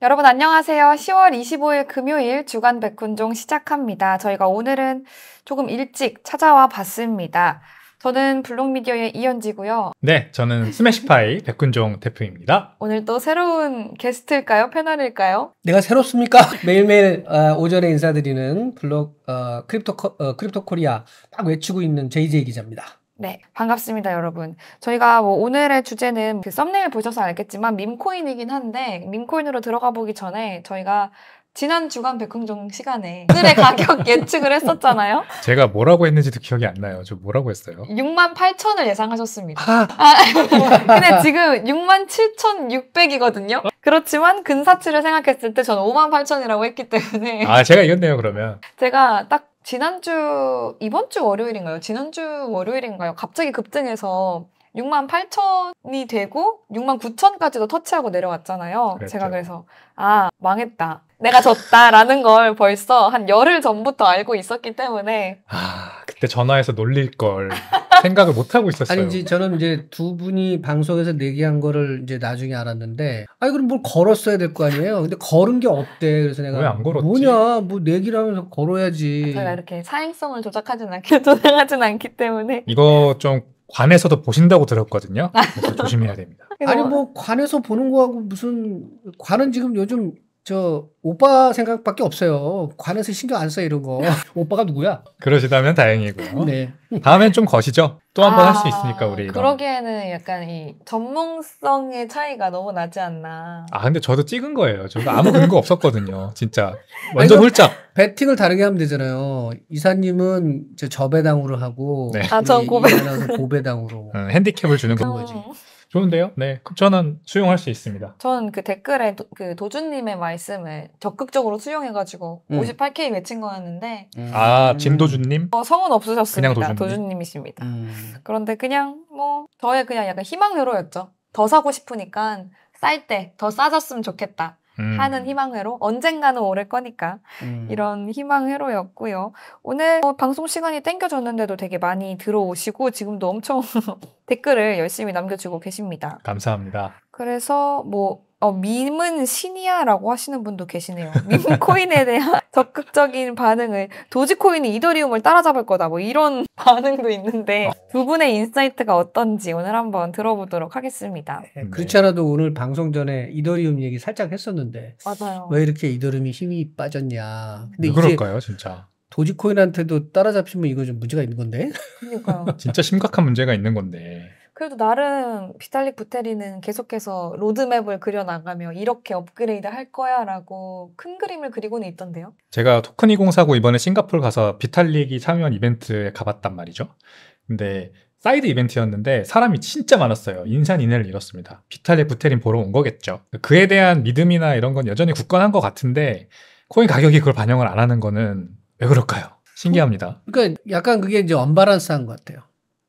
여러분 안녕하세요. 10월 25일 금요일 주간 백훈종 시작합니다. 저희가 오늘은 조금 일찍 찾아와 봤습니다. 저는 블록미디어의 이현지고요. 네, 저는 스매시파이 백훈종 대표입니다. 오늘 또 새로운 게스트일까요? 패널일까요? 내가 새롭습니까? 매일매일 어, 오전에 인사드리는 블록 어, 크립토 어, 크립토 코리아 딱 외치고 있는 JJ 기자입니다. 네, 반갑습니다, 여러분. 저희가 뭐 오늘의 주제는 그 썸네일 보셔서 알겠지만 밈코인이긴 한데 밈코인으로 들어가 보기 전에 저희가 지난 주간 백흥종 시간에 오늘의 가격 예측을 했었잖아요. 제가 뭐라고 했는지도 기억이 안 나요. 저 뭐라고 했어요? 6만 8천을 예상하셨습니다. 아, 아 근데 지금 6만 7,600이거든요. 그렇지만 근사치를 생각했을 때 저는 5만 8천이라고 했기 때문에 아 제가 이겼네요 그러면 제가 딱 지난주 이번 주 월요일인가요? 지난주 월요일인가요? 갑자기 급등해서 6만 8천이 되고 6만 9천까지도 터치하고 내려왔잖아요. 그랬죠. 제가 그래서 아 망했다. 내가 졌다라는 걸 벌써 한 열흘 전부터 알고 있었기 때문에 아 그때 전화해서 놀릴 걸 생각을 못 하고 있었어요. 아니 이 저는 이제 두 분이 방송에서 내기한 거를 이제 나중에 알았는데 아니 그럼 뭘 걸었어야 될 거 아니에요. 근데 걸은 게 없대. 그래서 내가 왜안 걸었지? 뭐냐 뭐 내기라면서 걸어야지. 제가 이렇게 사행성을 조작하진 않기 조작하진 않기 때문에 이거 좀 관에서도 보신다고 들었거든요. 그래서 조심해야 됩니다. 아니 뭐 관에서 보는 거하고 무슨 관은 지금 요즘 저 오빠 생각밖에 없어요. 관에서 신경 안 써 이런 거. 오빠가 누구야? 그러시다면 다행이고요. 네. 다음엔 좀 거시죠. 또 한 번 할수 아, 있으니까 우리. 이런. 그러기에는 약간 이 전문성의 차이가 너무 나지 않나. 아 근데 저도 찍은 거예요. 저도 아무 근거 없었거든요. 진짜 완전 홀짝. 그 배팅을 다르게 하면 되잖아요. 이사님은 저배당으로 하고. 네. 아저 고배. 고배당으로. 응, 어, 핸디캡을 주는 어. 거지. 좋은데요? 네, 저는 수용할 수 있습니다. 저는 그 댓글에 도, 그 도준님의 말씀을 적극적으로 수용해가지고 음. 58K 외친 거였는데 음. 아 진도준님? 어, 성은 없으셨습니다. 그냥 도준님. 이십니다 음. 그런데 그냥 뭐 저의 그냥 약간 희망으로였죠. 더 사고 싶으니까 쌀 때 더 싸졌으면 좋겠다. 음. 하는 희망회로 언젠가는 오를 거니까 음. 이런 희망회로였고요. 오늘 뭐 방송 시간이 땡겨졌는데도 되게 많이 들어오시고 지금도 엄청 댓글을 열심히 남겨주고 계십니다. 감사합니다. 그래서 뭐 어, 밈은 신이야라고 하시는 분도 계시네요. 밈 코인에 대한 적극적인 반응을 도지코인이 이더리움을 따라잡을 거다 뭐 이런 반응도 있는데 어. 두 분의 인사이트가 어떤지 오늘 한번 들어보도록 하겠습니다. 네, 네, 그렇지 않아도 오늘 방송 전에 이더리움 얘기 살짝 했었는데 맞아요. 왜 이렇게 이더리움이 힘이 빠졌냐. 근데 그럴까요, 진짜? 도지코인한테도 따라잡히면 이거 좀 문제가 있는 건데. 그러니까요. 진짜 심각한 문제가 있는 건데. 그래도 나름 비탈릭 부테리는 계속해서 로드맵을 그려나가며 이렇게 업그레이드 할 거야 라고 큰 그림을 그리고는 있던데요. 제가 토큰 2049 이번에 싱가폴 가서 비탈릭이 참여한 이벤트에 가봤단 말이죠. 근데 사이드 이벤트였는데 사람이 진짜 많았어요. 인산인해를 잃었습니다. 비탈릭 부테린 보러 온 거겠죠. 그에 대한 믿음이나 이런 건 여전히 굳건한 것 같은데 코인 가격이 그걸 반영을 안 하는 거는 왜 그럴까요? 신기합니다. 그러니까 약간 그게 이제 언바란스한 것 같아요.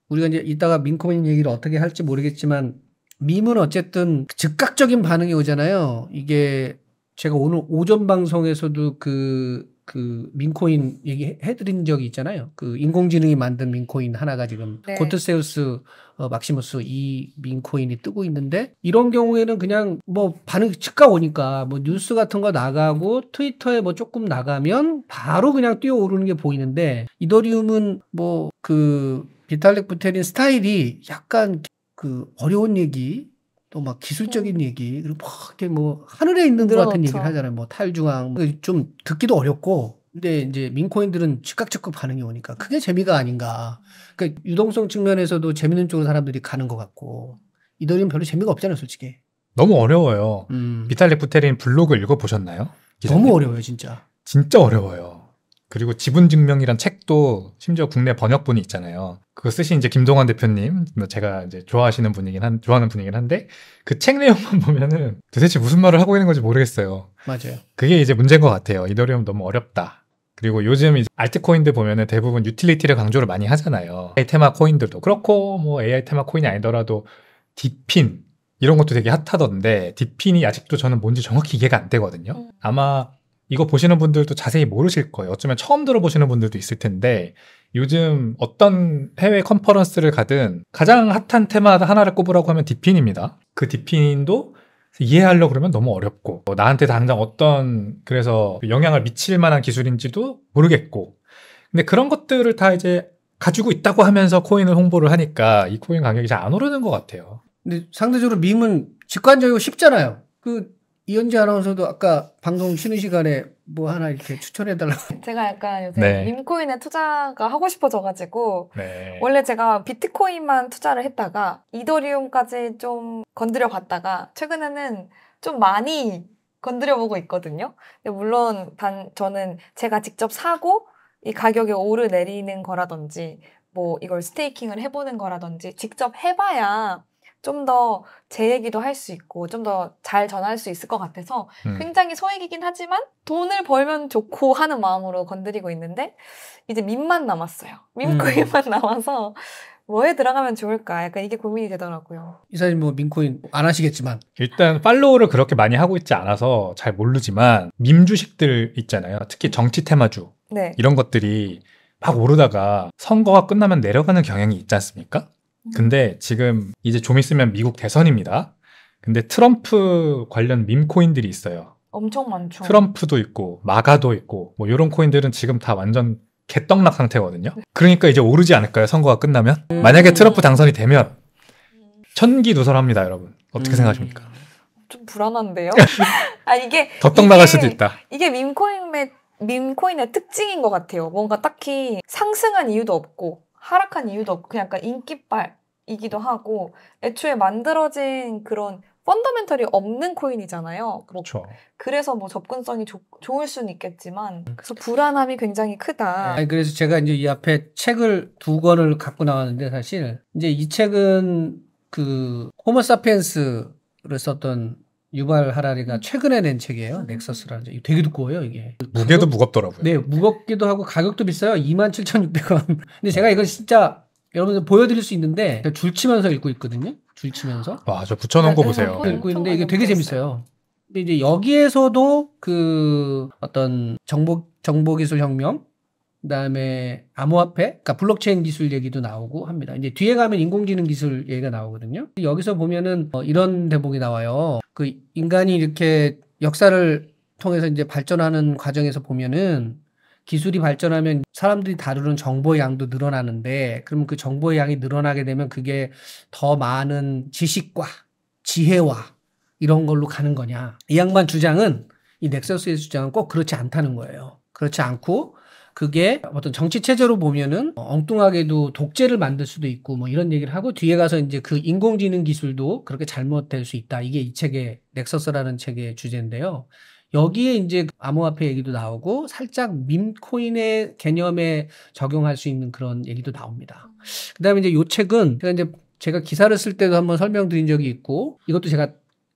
우리가 이제 이따가 민코민 얘기를 어떻게 할지 모르겠지만 밈은 어쨌든 즉각적인 반응이 오잖아요. 이게 제가 오늘 오전 방송에서도 그, 그 민코인 얘기해드린 적이 있잖아요. 그 인공지능이 만든 민코인 하나가 지금 네. 고트세우스 어, 막시무스 이 민코인이 뜨고 있는데 이런 경우에는 그냥 뭐 반응 즉각 오니까 뭐 뉴스 같은 거 나가고 트위터에 뭐 조금 나가면 바로 그냥 뛰어오르는 게 보이는데 이더리움은 뭐그 비탈릭 부테린 스타일이 약간 그 어려운 얘기 또 막 기술적인 음. 얘기 그리고 막 이렇게 뭐 하늘에 있는 것 같은 그렇죠. 얘기를 하잖아요. 뭐 탈중앙 뭐 좀 듣기도 어렵고 근데 이제 민코인들은 즉각즉각 반응이 오니까 그게 재미가 아닌가. 그러니까 유동성 측면에서도 재밌는 쪽으로 사람들이 가는 것 같고 이더리움 별로 재미가 없잖아요, 솔직히. 너무 어려워요. 음. 비탈릭 부테린 블로그 읽어보셨나요? 너무 어려워요, 진짜. 진짜 어려워요. 그리고 지분 증명이란 책도 심지어 국내 번역본이 있잖아요. 그거 쓰신 이제 김동환 대표님, 뭐 제가 이제 좋아하시는 분이긴 한, 좋아하는 분이긴 한데, 그 책 내용만 보면은 도대체 무슨 말을 하고 있는 건지 모르겠어요. 맞아요. 그게 이제 문제인 것 같아요. 이더리움 너무 어렵다. 그리고 요즘 이제 알트코인들 보면은 대부분 유틸리티를 강조를 많이 하잖아요. AI 테마 코인들도 그렇고, 뭐 AI 테마 코인이 아니더라도 디핀, 이런 것도 되게 핫하던데, 디핀이 아직도 저는 뭔지 정확히 이해가 안 되거든요. 음. 아마 이거 보시는 분들도 자세히 모르실 거예요. 어쩌면 처음 들어보시는 분들도 있을 텐데 요즘 어떤 해외 컨퍼런스를 가든 가장 핫한 테마 하나를 꼽으라고 하면 디핀입니다. 그 디핀도 이해하려 고 그러면 너무 어렵고 뭐 나한테 당장 어떤 그래서 영향을 미칠 만한 기술인지도 모르겠고 근데 그런 것들을 다 이제 가지고 있다고 하면서 코인을 홍보를 하니까 이 코인 가격이 잘 안 오르는 것 같아요. 근데 상대적으로 밈은 직관적이고 쉽잖아요. 그 이현지 아나운서도 아까 방송 쉬는 시간에 뭐 하나 이렇게 추천해달라고. 제가 약간 요새 네. 림코인에 투자가 하고 싶어져가지고 네. 원래 제가 비트코인만 투자를 했다가 이더리움까지 좀 건드려 봤다가 최근에는 좀 많이 건드려 보고 있거든요. 물론 단 저는 제가 직접 사고 이 가격이 오르내리는 거라든지 뭐 이걸 스테이킹을 해보는 거라든지 직접 해봐야 좀더제 얘기도 할 수 있고 좀 더 잘 전할 수 있을 것 같아서 음. 굉장히 소액이긴 하지만 돈을 벌면 좋고 하는 마음으로 건드리고 있는데 이제 민만 남았어요. 민코인만 음. 남아서 뭐에 들어가면 좋을까? 약간 이게 고민이 되더라고요. 이사님 뭐 민코인 안 하시겠지만 일단 팔로우를 그렇게 많이 하고 있지 않아서 잘 모르지만 민 주식들 있잖아요. 특히 정치 테마주 네. 이런 것들이 막 오르다가 선거가 끝나면 내려가는 경향이 있지 않습니까? 근데 지금 이제 좀 있으면 미국 대선입니다. 근데 트럼프 관련 민 코인들이 있어요. 엄청 많죠. 트럼프도 있고 마가도 있고 뭐 이런 코인들은 지금 다 완전 개떡락 상태거든요. 그러니까 이제 오르지 않을까요? 선거가 끝나면 음. 만약에 트럼프 당선이 되면 천기누설합니다, 여러분. 어떻게 음. 생각하십니까? 좀 불안한데요. 아 이게 덕떡 나갈 수도 있다. 이게 민코인의 민코인의 특징인 것 같아요. 뭔가 딱히 상승한 이유도 없고 하락한 이유도 없고 그냥 약간 인기빨 이기도 하고 애초에 만들어진 그런 펀더멘털이 없는 코인이잖아요. 뭐 그렇죠. 그래서 뭐 접근성이 조, 좋을 수는 있겠지만 음. 그래서 불안함이 굉장히 크다. 아니, 그래서 제가 이제 이 앞에 책을 두 권을 갖고 나왔는데 사실 이제 이 책은 그 호모사피엔스를 썼던 유발 하라리가 음. 최근에 낸 책이에요. 음. 넥서스라는 책. 되게 두꺼워요, 이게. 무게도 무겁더라고요. 네, 무겁기도 하고 가격도 비싸요. 27,600원. 근데 제가 이걸 진짜 여러분들 보여드릴 수 있는데 줄치면서 읽고 있거든요. 줄치면서. 와, 저 붙여놓은 거 네, 보세요. 네, 읽고 네. 있는데 이게 되게 재밌어요. 근데 이제 여기에서도 그 어떤 정보 정보 기술 혁명 그다음에 암호화폐, 그러니까 블록체인 기술 얘기도 나오고 합니다. 이제 뒤에 가면 인공지능 기술 얘기가 나오거든요. 여기서 보면은 어, 이런 대목이 나와요. 그 인간이 이렇게 역사를 통해서 이제 발전하는 과정에서 보면은 기술이 발전하면 사람들이 다루는 정보의 양도 늘어나는데 그럼 그 정보의 양이 늘어나게 되면 그게 더 많은 지식과 지혜와 이런 걸로 가는 거냐. 이 양반 주장은 이 넥서스의 주장은 꼭 그렇지 않다는 거예요. 그렇지 않고 그게 어떤 정치 체제로 보면은 뭐 엉뚱하게도 독재를 만들 수도 있고 뭐 이런 얘기를 하고 뒤에 가서 이제 그 인공지능 기술도 그렇게 잘못될 수 있다. 이게 이 책의 넥서스라는 책의 주제인데요. 여기에 이제 암호화폐 얘기도 나오고 살짝 밈코인의 개념에 적용할 수 있는 그런 얘기도 나옵니다. 그다음에 이제 요 책은 제가 이제 제가 기사를 쓸 때도 한번 설명드린 적이 있고 이것도 제가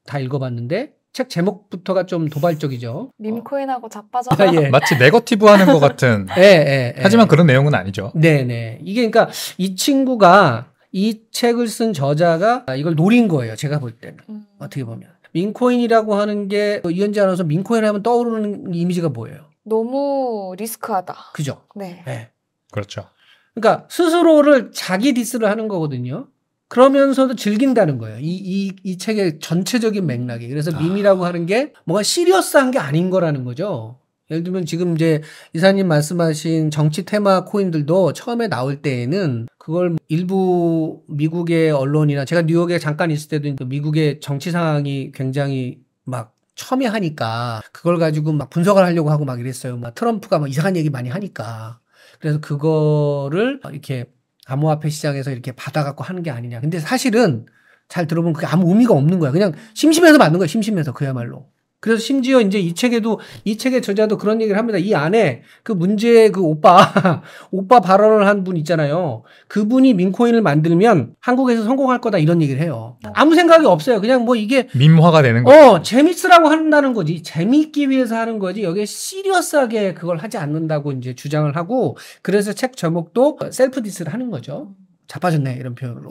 다 읽어봤는데 책 제목부터가 좀 도발적이죠. 밈코인하고 어. 자빠져. 아, 예. 마치 네거티브 하는 것 같은. 예, 예, 예, 하지만 그런 내용은 아니죠. 네, 네. 이게 그러니까 이 친구가 이 책을 쓴 저자가 이걸 노린 거예요. 제가 볼 때는. 음. 어떻게 보면. 민코인이라고 하는 게 그 이현지 아나운서 민코인 하면 떠오르는 이미지가 뭐예요? 너무 리스크하다. 그죠? 네. 네. 그렇죠. 그러니까 스스로를 자기 디스를 하는 거거든요. 그러면서도 즐긴다는 거예요. 이, 이, 이 책의 전체적인 맥락이. 그래서 아. 밈이라고 하는 게 뭔가 시리어스한 게 아닌 거라는 거죠. 예를 들면 지금 이제 이사님 말씀하신 정치 테마 코인들도 처음에 나올 때에는 그걸 일부 미국의 언론이나 제가 뉴욕에 잠깐 있을 때도 미국의 정치 상황이 굉장히 막 첨예하니까 그걸 가지고 막 분석을 하려고 하고 막 이랬어요. 막 트럼프가 막 이상한 얘기 많이 하니까. 그래서 그거를 이렇게 암호화폐 시장에서 이렇게 받아갖고 하는 게 아니냐. 근데 사실은 잘 들어보면 그게 아무 의미가 없는 거야. 그냥 심심해서 만는 거야. 심심해서 그야말로. 그래서 심지어 이제 이 책에도 이 책의 저자도 그런 얘기를 합니다. 이 안에 그 문제의 그 오빠 오빠 발언을 한 분 있잖아요. 그분이 민코인을 만들면 한국에서 성공할 거다 이런 얘기를 해요. 어. 아무 생각이 없어요. 그냥 뭐 이게 민화가 되는 거 어, 재밌으라고 한다는 거지. 재밌기 위해서 하는 거지. 여기에 시리어스하게 그걸 하지 않는다고 이제 주장을 하고 그래서 책 제목도 셀프 디스를 하는 거죠. 음. 자빠졌네 이런 표현으로.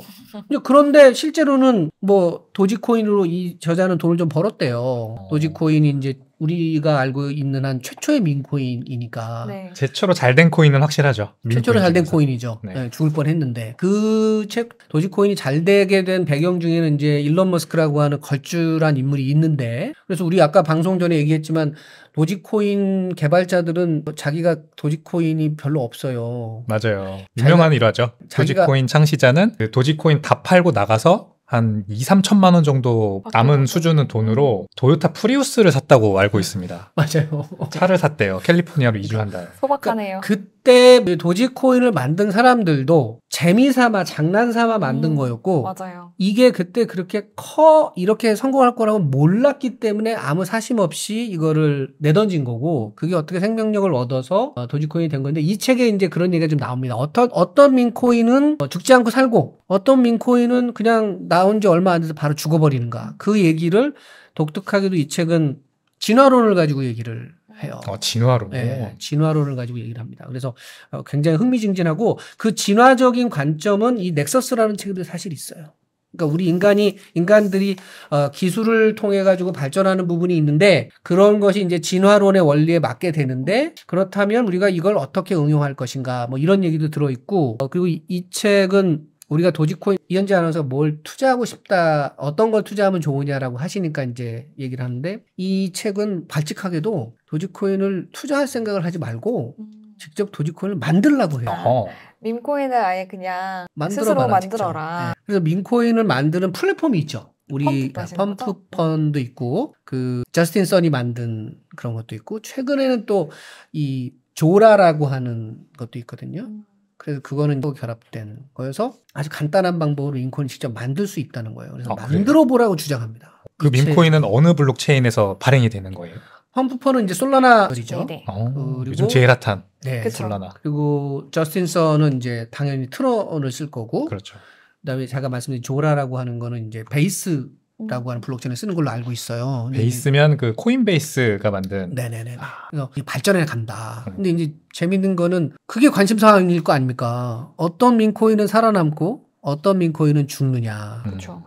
그런데 실제로는 뭐 도지코인으로 이 저자는 돈을 좀 벌었대요. 어. 도지코인이 이제 우리가 알고 있는 한 최초의 민코인이니까 네. 최초로 잘 된 코인은 확실하죠. 최초로 잘 된 코인이죠. 네. 네, 죽을 뻔했는데 그 책 도지코인이 잘 되게 된 배경 중에는 이제 일론 머스크라고 하는 걸출한 인물이 있는데 그래서 우리 아까 방송 전에 얘기했지만 도지코인 개발자들은 자기가 도지코인이 별로 없어요. 맞아요. 유명한 일화죠. 도지코인 창시자는 그 도지코인 다 팔고 나가서 한 2, 3천만 원 정도 남은 수준의 돈으로 음. 도요타 프리우스를 샀다고 알고 있습니다. 맞아요. 차를 샀대요. 캘리포니아로 이주한다. 소박하네요. 그, 그 그때 도지코인을 만든 사람들도 재미삼아 장난삼아 만든 음, 거였고 맞아요. 이게 그때 그렇게 커 이렇게 성공할 거라고 몰랐기 때문에 아무 사심 없이 이거를 내던진 거고 그게 어떻게 생명력을 얻어서 어, 도지코인이 된 건데 이 책에 이제 그런 얘기가 좀 나옵니다. 어떤 어떤 민코인은 어, 죽지 않고 살고 어떤 민코인은 그냥 나온 지 얼마 안 돼서 바로 죽어버리는가 그 얘기를 독특하게도 이 책은 진화론을 가지고 얘기를 해요. 어, 진화로. 네, 진화론을 가지고 얘기를 합니다. 그래서 어, 굉장히 흥미진진하고 그 진화적인 관점은 이 넥서스라는 책에도 사실 있어요. 그러니까 우리 인간이 인간들이 어, 기술을 통해 가지고 발전하는 부분이 있는데 그런 것이 이제 진화론의 원리에 맞게 되는데 그렇다면 우리가 이걸 어떻게 응용할 것인가 뭐 이런 얘기도 들어 있고 어, 그리고 이, 이 책은 우리가 도지코인 이현재 아나운서가 뭘 투자하고 싶다, 어떤 걸 투자하면 좋으냐라고 하시니까 이제 얘기를 하는데 이 책은 발칙하게도 도지코인을 투자할 생각을 하지 말고 음. 직접 도지코인을 만들라고 해요. 어. 민코인을 아예 그냥 만들어 스스로 만들어라. 네. 그래서 민코인을 만드는 플랫폼이 있죠. 우리 펌프 아, 펀드 있고 그 저스틴 선이 만든 그런 것도 있고 최근에는 또 이 조라라고 하는 것도 있거든요. 음. 그래서 그거는 또 결합된 거여서 아주 간단한 방법으로 민코인 직접 만들 수 있다는 거예요. 그래서 아, 만들어 보라고 주장합니다. 그 민코인은 어느 블록체인에서 발행이 되는 거예요? 황푸퍼는 이제 솔라나죠. 네, 네. 어, 그리고 요즘 제일 핫한 네. 솔라나. 그리고 저스틴선은 이제 당연히 트론을 쓸 거고. 그렇죠. 그다음에 제가 말씀드린 조라라고 하는 거는 이제 베이스 라고 하는 블록체인을 쓰는 걸로 알고 있어요. 베이스면 그 코인베이스가 만든. 네네네. 아. 그래서 발전해 간다. 음. 근데 이제 재밌는 거는 그게 관심 사항일 거 아닙니까? 어떤 민코인은 살아남고 어떤 민코인은 죽느냐. 그렇죠.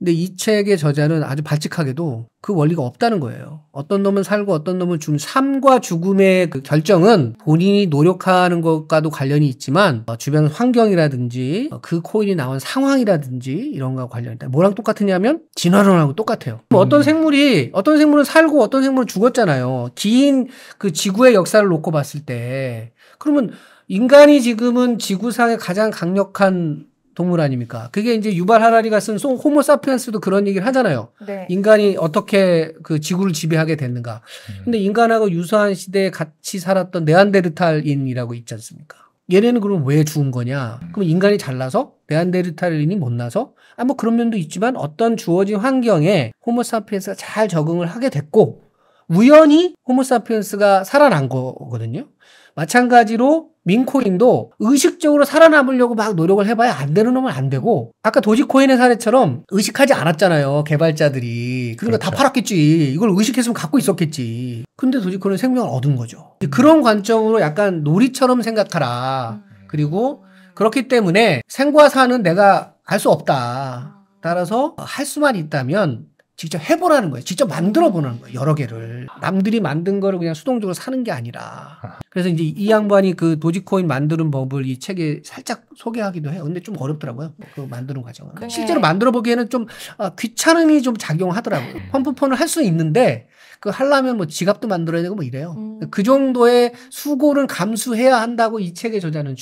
근데 이 책의 저자는 아주 발칙하게도 그 원리가 없다는 거예요. 어떤 놈은 살고 어떤 놈은 죽는 삶과 죽음의 그 결정은 본인이 노력하는 것과도 관련이 있지만 어, 주변 환경이라든지 어, 그 코인이 나온 상황이라든지 이런 거와 관련이 있다. 뭐랑 똑같으냐면 진화론하고 똑같아요. 뭐 음. 어떤 생물이 어떤 생물은 살고 어떤 생물은 죽었잖아요. 긴 그 지구의 역사를 놓고 봤을 때 그러면 인간이 지금은 지구상의 가장 강력한 동물 아닙니까? 그게 이제 유발 하라리가 쓴 송, 호모 사피엔스도 그런 얘기를 하잖아요. 네. 인간이 어떻게 그 지구를 지배하게 됐는가. 음. 근데 인간하고 유사한 시대에 같이 살았던 네안데르탈인이라고 있지 않습니까? 얘네는 그럼 왜 죽은 거냐? 그럼 인간이 잘나서 네안데르탈인이 못 나서 아 뭐 그런 면도 있지만 어떤 주어진 환경에 호모 사피엔스가 잘 적응을 하게 됐고 우연히 호모 사피엔스가 살아난 거거든요. 마찬가지로 민코인도 의식적으로 살아남으려고 막 노력을 해봐야 안 되는 놈은 안 되고 아까 도지코인의 사례처럼 의식하지 않았잖아요 개발자들이 그러니까 그렇죠. 다 팔았겠지 이걸 의식했으면 갖고 있었겠지 근데 도지코인은 생명을 얻은 거죠 그런 관점으로 약간 놀이처럼 생각하라 음. 그리고 그렇기 때문에 생과 사는 내가 알 수 없다 따라서 할 수만 있다면 직접 해보라는 거예요. 직접 만들어 보는 거예요. 여러 개를. 남들이 만든 거를 그냥 수동적으로 사는 게 아니라. 그래서 이제 이 양반이 그 도지코인 만드는 법을 이 책에 살짝 소개하기도 해요. 근데 좀 어렵더라고요. 그 만드는 과정은. 네. 실제로 만들어 보기에는 좀 어, 귀찮음이 좀 작용하더라고요. 음. 펌프폰을 할 수 있는데 그 하려면 뭐 지갑도 만들어야 되고 뭐 이래요. 음. 그 정도의 수고를 감수해야 한다고 이 책의 저자는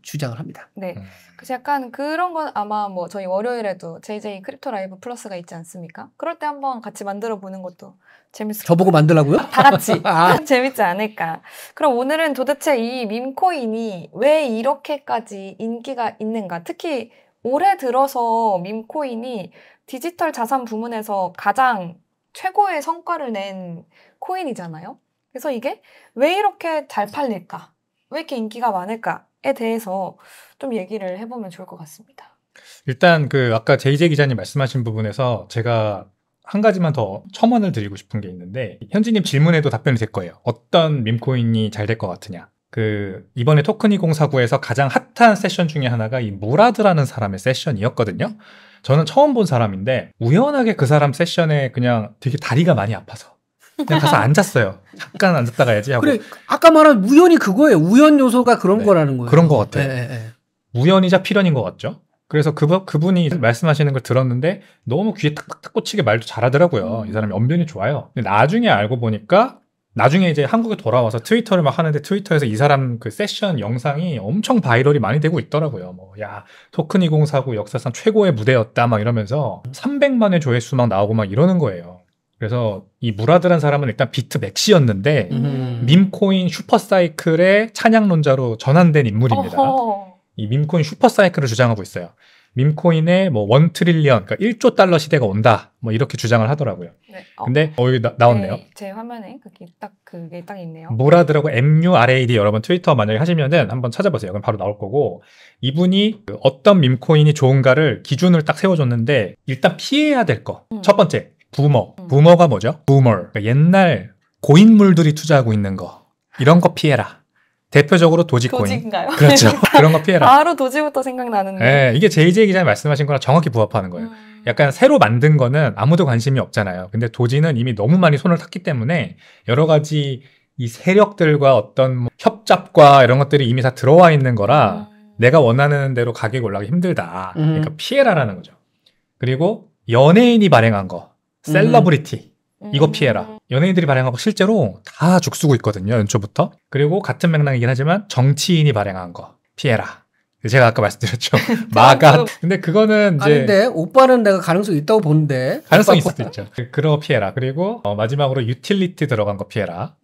주장을 합니다. 네. 음. 그 약간 그런 건 아마 뭐 저희 월요일에도 JJ 크립토 라이브 플러스가 있지 않습니까? 그럴 때 한번 같이 만들어 보는 것도 재밌을 것 저보고 만들라고요? 다 같이 아. 재밌지 않을까. 그럼 오늘은 도대체 이 밈코인이 왜 이렇게까지 인기가 있는가? 특히 올해 들어서 밈코인이 디지털 자산 부문에서 가장 최고의 성과를 낸 코인이잖아요. 그래서 이게 왜 이렇게 잘 팔릴까? 왜 이렇게 인기가 많을까에 대해서 좀 얘기를 해보면 좋을 것 같습니다. 일단 그 아까 제이제 기자님 말씀하신 부분에서 제가 한 가지만 더 첨언을 드리고 싶은 게 있는데 현지님 질문에도 답변이 될 거예요. 어떤 밈코인이 잘 될 것 같으냐. 그 이번에 토큰 2049에서 가장 핫한 세션 중에 하나가 이 무라드라는 사람의 세션이었거든요. 저는 처음 본 사람인데 우연하게 그 사람 세션에 그냥 되게 다리가 많이 아파서 그냥 가서 앉았어요. 잠깐 앉았다 가야지 하고. 그래 아까 말한 우연이 그거예요. 우연 요소가 그런 네, 거라는 거예요. 그런 거 같아요. 네, 네, 우연이자 필연인 것 같죠. 그래서 그, 그분이 말씀하시는 걸 들었는데 너무 귀에 탁탁탁 꽂히게 말도 잘하더라고요. 음. 이 사람이 언변이 좋아요. 나중에 알고 보니까 나중에 이제 한국에 돌아와서 트위터를 막 하는데 트위터에서 이 사람 그 세션 영상이 엄청 바이럴이 많이 되고 있더라고요. 뭐, 야, 토큰 2049 역사상 최고의 무대였다 막 이러면서 300만의 조회수 막 나오고 막 이러는 거예요. 그래서 이 무라드란 사람은 일단 비트 맥시였는데 음. 밈코인 슈퍼사이클의 찬양론자로 전환된 인물입니다. 어허. 이 밈코인 슈퍼사이클을 주장하고 있어요. 밈코인의 뭐원 트릴리언, 그러니까 1조 달러 시대가 온다. 뭐 이렇게 주장을 하더라고요. 네. 어. 근데 어 여기 나, 나왔네요. 네, 제 화면에 그게 딱 그게 딱 있네요. 무라드라고 MURAD 여러분 트위터 만약에 하시면은 한번 찾아보세요. 그럼 바로 나올 거고 이분이 그 어떤 밈코인이 좋은가를 기준을 딱 세워줬는데 일단 피해야 될 거. 음. 첫 번째 부머. 음. 부머가 뭐죠? 부머. 그러니까 옛날 고인물들이 투자하고 있는 거. 이런 거 피해라. 대표적으로 도지코인. 도지인가요? 그렇죠. 그러니까 그런 거 피해라. 바로 도지부터 생각나는데. 네, 이게 JJ 기자님 말씀하신 거랑 정확히 부합하는 거예요. 음. 약간 새로 만든 거는 아무도 관심이 없잖아요. 근데 도지는 이미 너무 많이 손을 탔기 때문에 여러 가지 이 세력들과 어떤 뭐 협잡과 이런 것들이 이미 다 들어와 있는 거라 음. 내가 원하는 대로 가격 올라가기 힘들다. 음. 그러니까 피해라라는 거죠. 그리고 연예인이 발행한 거, 음. 셀러브리티. 이거 피해라. 연예인들이 발행하고 실제로 다 죽쓰고 있거든요. 연초부터. 그리고 같은 맥락이긴 하지만 정치인이 발행한 거 피해라. 제가 아까 말씀드렸죠. 마가. 근데 그거는 이제 아닌데 오빠는 내가 가능성이 있다고 보는데 가능성이 있을 수도 있죠. 그러 피해라. 그리고 어, 마지막으로 유틸리티 들어간 거 피해라.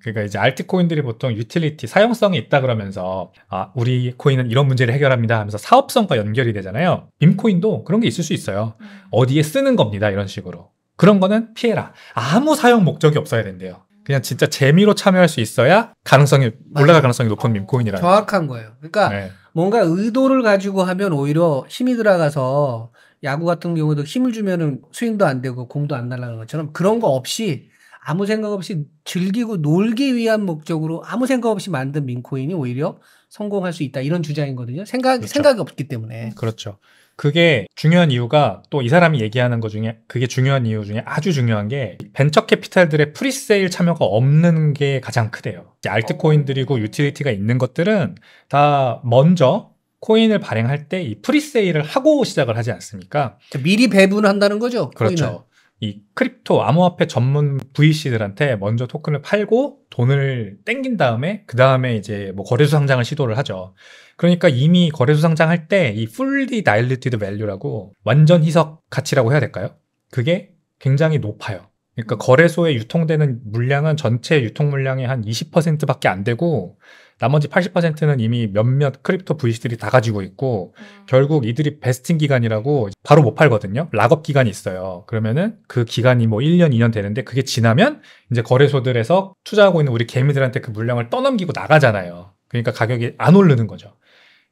그러니까 이제 알트코인들이 보통 유틸리티 사용성이 있다 그러면서 아 우리 코인은 이런 문제를 해결합니다 하면서 사업성과 연결이 되잖아요. 밈코인도 그런 게 있을 수 있어요. 음. 어디에 쓰는 겁니다 이런 식으로. 그런 거는 피해라. 아무 사용 목적이 없어야 된대요. 그냥 진짜 재미로 참여할 수 있어야 가능성이 맞아요. 올라갈 가능성이 높은 민코인이라. 정확한 거예요. 그러니까 네. 뭔가 의도를 가지고 하면 오히려 힘이 들어가서 야구 같은 경우도 힘을 주면은 스윙도 안 되고 공도 안 날아가는 것처럼 그런 거 없이 아무 생각 없이 즐기고 놀기 위한 목적으로 아무 생각 없이 만든 민코인이 오히려 성공할 수 있다 이런 주장이거든요. 생각 그렇죠. 생각이 없기 때문에. 그렇죠. 그게 중요한 이유가 또 이 사람이 얘기하는 것 중에 그게 중요한 이유 중에 아주 중요한 게 벤처 캐피탈들의 프리세일 참여가 없는 게 가장 크대요. 알트코인들이고 어. 유틸리티가 있는 것들은 다 먼저 코인을 발행할 때 이 프리세일을 하고 시작을 하지 않습니까? 미리 배분한다는 거죠. 그렇죠. 코인을. 이 크립토 암호화폐 전문 VC들한테 먼저 토큰을 팔고 돈을 땡긴 다음에 그 다음에 이제 뭐 거래소 상장을 시도를 하죠. 그러니까 이미 거래소 상장할 때 이 fully diluted value라고 완전 희석 가치라고 해야 될까요? 그게 굉장히 높아요. 그러니까 음. 거래소에 유통되는 물량은 전체 유통 물량의 한 20%밖에 안 되고 나머지 80%는 이미 몇몇 크립토 VC들이 다 가지고 있고 음. 결국 이들이 베스팅 기간이라고 바로 못 팔거든요. 락업 기간이 있어요. 그러면은 그 기간이 뭐 1년, 2년 되는데 그게 지나면 이제 거래소들에서 투자하고 있는 우리 개미들한테 그 물량을 떠넘기고 나가잖아요. 그러니까 가격이 안 오르는 거죠.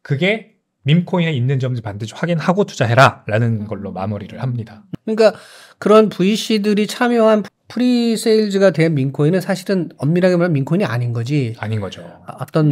그게 밈코인에 있는 점을 반드시 확인하고 투자해라라는 음. 걸로 마무리를 합니다. 그러니까 그런 VC들이 참여한 프리세일즈가 된 민코인은 사실은 엄밀하게 말하면 민코인이 아닌 거지. 아닌 거죠. 아, 어떤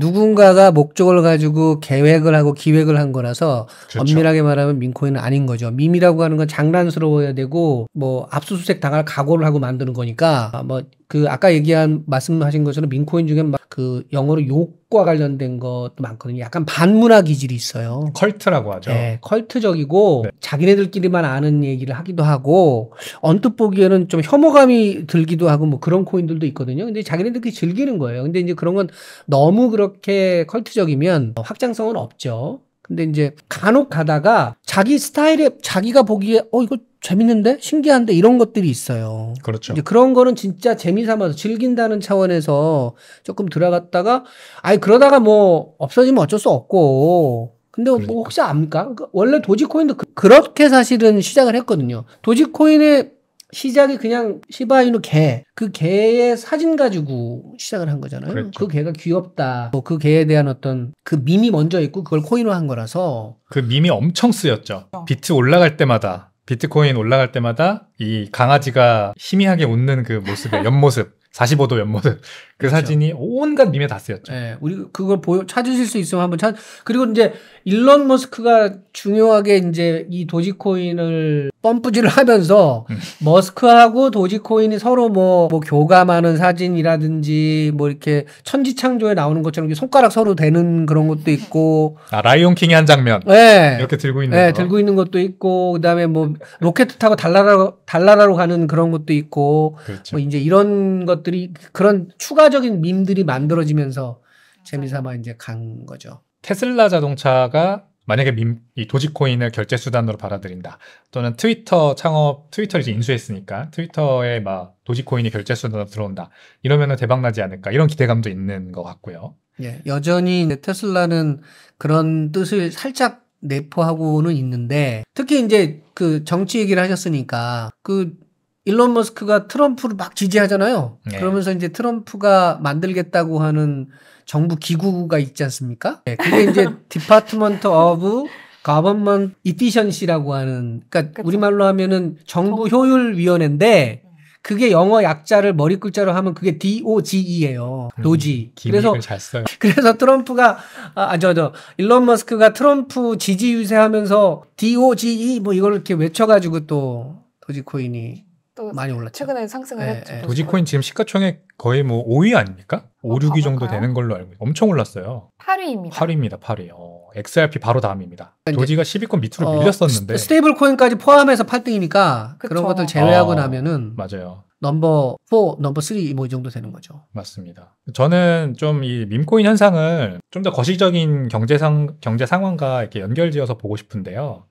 누군, 가가 목적을 가지고 계획을 하고 기획을 한 거라서 그렇죠. 엄밀하게 말하면 민코인은 아닌 거죠. 밈이라고 하는 건 장난스러워야 되고 뭐 압수수색 당할 각오를 하고 만드는 거니까 뭐그 아까 얘기한 말씀하신 것처럼 민코인 중에 막그 영어로 욕과 관련된 것도 많거든요. 약간 반문화 기질이 있어요. 컬트라고 하죠. 네, 컬트적이고 네. 자기네들끼리만 아는 얘기를 하기도 하고 언뜻 보기에는 좀 혐오감이 들기도 하고 뭐 그런 코인들도 있거든요. 근데 자기네들끼리 즐기는 거예요. 근데 이제 그런 건 너무 그렇게 컬트적이면 확장성은 없죠. 근데 이제 간혹 가다가 자기 스타일에 자기가 보기에 어 이거 재밌는데 신기한데 이런 것들이 있어요. 그렇죠. 이제 그런 거는 진짜 재미 삼아서 즐긴다는 차원에서 조금 들어갔다가 아니 그러다가 뭐 없어지면 어쩔 수 없고 근데 뭐 그러니까. 뭐 혹시 압니까? 그러니까 원래 도지코인도 그, 렇게 사실은 시작을 했거든요. 도지코인의 시작이 그냥 시바이누 개, 그 개의 사진 가지고 시작을 한 거잖아요. 그랬죠. 그 개가 귀엽다. 뭐그 개에 대한 어떤 그 밈이 먼저 있고 그걸 코인으로 한 거라서 그 밈이 엄청 쓰였죠. 어. 비트 올라갈 때마다 비트코인 올라갈 때마다 이 강아지가 희미하게 웃는 그 모습의 옆모습, 45도 옆모습 그 그렇죠. 사진이 온갖 밈에 다 쓰였죠. 네, 우리 그걸 보여 찾으실 수 있으면 한번 찾. 그리고 이제 일론 머스크가 중요하게 이제 이 도지코인을 펌프질을 하면서 음. 머스크하고 도지코인이 서로 뭐, 뭐 교감하는 사진이라든지 뭐 이렇게 천지창조에 나오는 것처럼 손가락 서로 되는 그런 것도 있고. 아 라이온 킹의한 장면. 네. 이렇게 들고 있는. 네, 거. 들고 있는 것도 있고 그다음에 뭐 로켓 타고 달나라로 달나라로 가는 그런 것도 있고. 그렇죠. 뭐 이제 이런 것들이 그런 추가 추가적인 밈들이 만들어지면서 재미삼아 이제 간 거죠. 테슬라 자동차가 만약에 민, 이 도지코인을 결제 수단으로 받아들인다 또는 트위터 창업 트위터를 이제 인수했으니까 트위터에 막 도지코인이 결제 수단으로 들어온다 이러면은 대박 나지 않을까 이런 기대감도 있는 것 같고요. 예, 여전히 테슬라는 그런 뜻을 살짝 내포하고는 있는데 특히 이제 그 정치 얘기를 하셨으니까 그 일론 머스크가 트럼프를 막 지지하잖아요. 네. 그러면서 이제 트럼프가 만들겠다고 하는 정부 기구가 있지 않습니까? 네, 그게 이제 디파트먼트 오브 가버먼 이티션시라고 하는 그러니까 그쵸? 우리말로 하면은 정부 효율 위원회인데 그게 영어 약자를 머리 글자로 하면 그게 d o g 이에요 노지. 음, 그래서 그래서 트럼프가 아저저 일론 머스크가 트럼프 지지 유세하면서 DOGE 뭐 이걸 이렇게 외쳐 가지고 또 도지코인이 또 많이 올랐죠. 최근에 상승을 네, 했죠. 도지코인 지금 시가총액 거의 뭐 5위 아닙니까? 5, 어, 6위 정도 되는 걸로 알고 엄청 올랐어요. 8위입니다. 8위입니다. 8위. 어, XRP 바로 다음입니다. 그러니까 도지가 10위권 밑으로 어, 밀렸었는데 스테이블 코인까지 포함해서 8등이니까 그쵸. 그런 것들 제외하고 어, 나면은 맞아요. 넘버 4, 넘버 3뭐이 정도 되는 거죠. 맞습니다. 저는 좀 이 밈코인 현상을 좀 더 거시적인 경제 상 경제 상황과 이렇게 연결지어서 보고 싶은데요.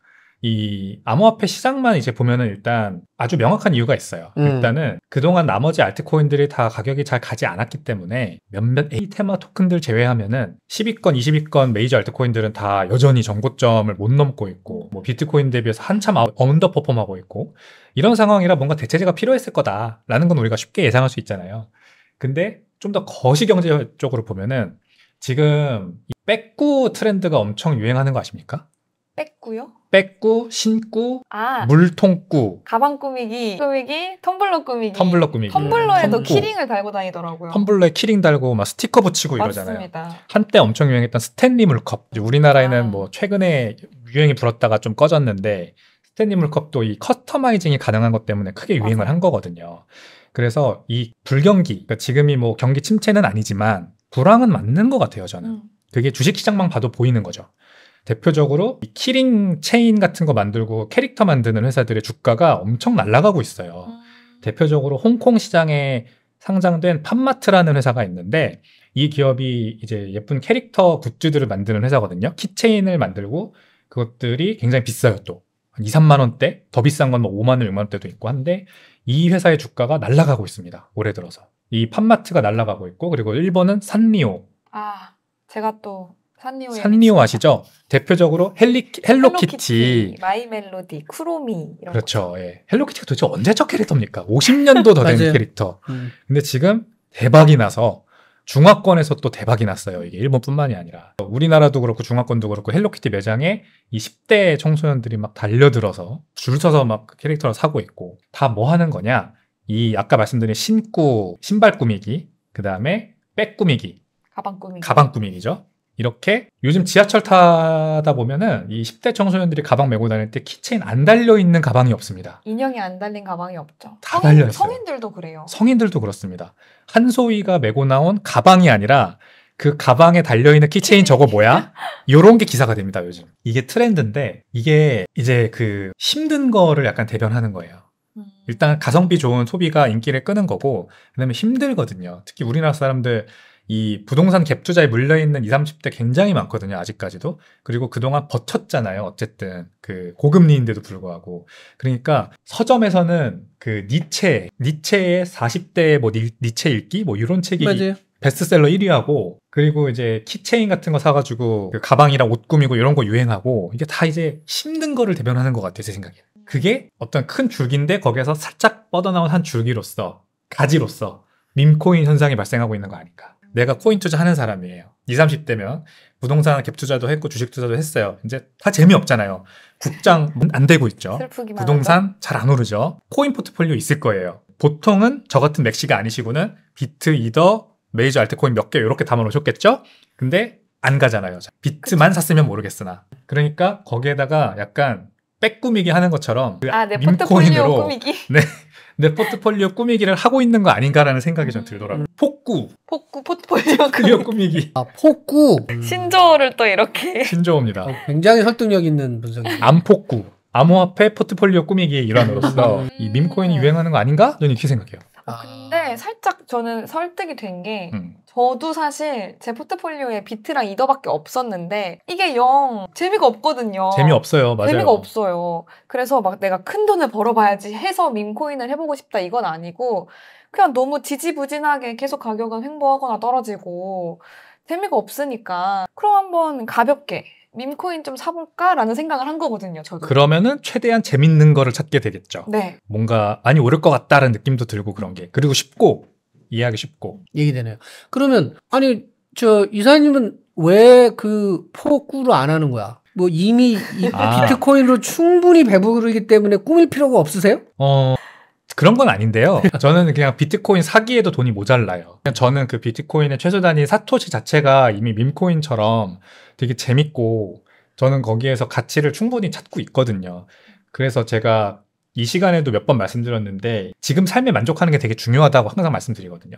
이 암호화폐 시장만 이제 보면은 일단 아주 명확한 이유가 있어요. 음. 일단은 그동안 나머지 알트코인들이 다 가격이 잘 가지 않았기 때문에 몇몇 A 테마 토큰들 제외하면은 10위권, 20위권 메이저 알트코인들은 다 여전히 전고점을 못 넘고 있고 뭐 비트코인 대비해서 한참 언더퍼폼하고 있고 이런 상황이라 뭔가 대체제가 필요했을 거다라는 건 우리가 쉽게 예상할 수 있잖아요. 근데 좀 더 거시경제 쪽으로 보면은 지금 빼꾸 트렌드가 엄청 유행하는 거 아십니까? 뺐고요. 뺐고 신고 아, 물통꾸 가방 꾸미기 꾸미기 텀블러 꾸미기 텀블러 꾸미기 텀블러에도 텀블 키링을 달고 다니더라고요. 텀블러에 키링 달고 막 스티커 붙이고 이러잖아요. 맞습니다. 한때 엄청 유행했던 스탠리 물컵. 우리나라에는 아. 뭐 최근에 유행이 불었다가 좀 꺼졌는데 스탠리 물컵도 이 커스터마이징이 가능한 것 때문에 크게 유행을 맞아한 거거든요. 그래서 이 불경기 그러니까 지금이 뭐 경기 침체는 아니지만 불황은 맞는 것 같아요 저는. 음. 그게 주식시장만 봐도 보이는 거죠. 대표적으로 키링 체인 같은 거 만들고 캐릭터 만드는 회사들의 주가가 엄청 날아가고 있어요. 음. 대표적으로 홍콩 시장에 상장된 팜마트라는 회사가 있는데 이 기업이 이제 예쁜 캐릭터 굿즈들을 만드는 회사거든요. 키체인을 만들고 그것들이 굉장히 비싸요 또. 한 2, 3만 원대, 더 비싼 건 뭐 5만 원, 6만 원대도 있고 한데 이 회사의 주가가 날아가고 있습니다. 올해 들어서. 이 팜마트가 날아가고 있고 그리고 일본은 산리오. 아, 제가 또 산리오, 산리오 아시죠? 대표적으로 헬리, 헬로키티, 마이멜로디, 쿠로미 이런 그렇죠. 예. 헬로키티가 도대체 언제적 캐릭터입니까? 50년도 더 된 캐릭터. 음. 근데 지금 대박이 나서 중화권에서 또 대박이 났어요. 이게 일본뿐만이 아니라 우리나라도 그렇고 중화권도 그렇고 헬로키티 매장에 이 10대 청소년들이 막 달려들어서 줄 서서 막 그 캐릭터를 사고 있고 다 뭐 하는 거냐? 이 아까 말씀드린 신구 신발 꾸미기, 그다음에 백 꾸미기, 가방 꾸미기. 가방 꾸미기죠. 이렇게 요즘 지하철 타다 보면은 이 10대 청소년들이 가방 메고 다닐 때 키체인 안 달려 있는 가방이 없습니다. 인형이 안 달린 가방이 없죠. 다 성인, 달려 있어요. 성인들도 그래요. 성인들도 그렇습니다. 한소희가 메고 나온 가방이 아니라 그 가방에 달려 있는 키체인 저거 뭐야? 요런 게 기사가 됩니다, 요즘. 이게 트렌드인데 이게 이제 그 힘든 거를 약간 대변하는 거예요. 음. 일단 가성비 좋은 소비가 인기를 끄는 거고 그다음에 힘들거든요. 특히 우리나라 사람들 이 부동산 갭 투자에 물려 있는 20, 30대 굉장히 많거든요. 아직까지도. 그리고 그동안 버텼잖아요. 어쨌든 그 고금리인데도 불구하고. 그러니까 서점에서는 그 니체, 니체의 40대 뭐 니, 니체 읽기 뭐 이런 책이 맞아요. 베스트셀러 1위하고 그리고 이제 키체인 같은 거 사가지고 그 가방이랑 옷 꾸미고 이런 거 유행하고 이게 다 이제 힘든 거를 대변하는 것 같아요 제 생각에 그게 어떤 큰 줄기인데 거기에서 살짝 뻗어나온 한 줄기로서 가지로서 밈코인 현상이 발생하고 있는 거 아닐까 내가 코인 투자하는 사람이에요. 20, 30대면 부동산 갭 투자도 했고 주식 투자도 했어요. 이제 다 재미없잖아요. 국장 안 되고 있죠. 부동산 잘 안 오르죠. 코인 포트폴리오 있을 거예요. 보통은 저 같은 맥시가 아니시고는 비트, 이더, 메이저 알트코인 몇 개 이렇게 담아 놓으셨겠죠? 근데 안 가잖아요. 비트만 그치. 샀으면 모르겠으나. 그러니까 거기에다가 약간 빼꾸미기 하는 것처럼 그 아, 네, 포트폴리오 꾸미기. 네. 내 포트폴리오 꾸미기를 하고 있는 거 아닌가라는 생각이 좀 들더라고요. 음. 폭구. 폭구 포트폴리오 꾸미기. 아, 폭구. 신조어를 또 이렇게. 신조어입니다. 어, 굉장히 설득력 있는 분석이에요. 안폭구. 암호화폐 포트폴리오 꾸미기의 일환으로서 음. 이 밈코인이 유행하는 거 아닌가? 저는 이렇게 생각해요. 어, 아. 근데 살짝 저는 설득이 된게 음. 저도 사실 제 포트폴리오에 비트랑 이더밖에 없었는데 이게 영 재미가 없거든요. 재미없어요. 맞아요. 재미가 없어요. 그래서 막 내가 큰 돈을 벌어봐야지 해서 민코인을 해보고 싶다 이건 아니고 그냥 너무 지지부진하게 계속 가격은 횡보하거나 떨어지고 재미가 없으니까 그럼 한번 가볍게 밈코인 좀 사볼까라는 생각을 한 거거든요. 저도. 그러면은 최대한 재밌는 거를 찾게 되겠죠. 네. 뭔가 많이 오를 것 같다라는 느낌도 들고 그런 게 그리고 쉽고 이해하기 쉽고 얘기되네요. 그러면 아니 저 이사님은 왜 그 포구를 안 하는 거야? 뭐 이미 아. 비트코인으로 충분히 배부르기 때문에 꾸밀 필요가 없으세요? 어 그런 건 아닌데요. 저는 그냥 비트코인 사기에도 돈이 모자라요. 저는 그 비트코인의 최소 단위 사토시 자체가 이미 밈코인처럼 되게 재밌고 저는 거기에서 가치를 충분히 찾고 있거든요. 그래서 제가 이 시간에도 몇 번 말씀드렸는데 지금 삶에 만족하는 게 되게 중요하다고 항상 말씀드리거든요.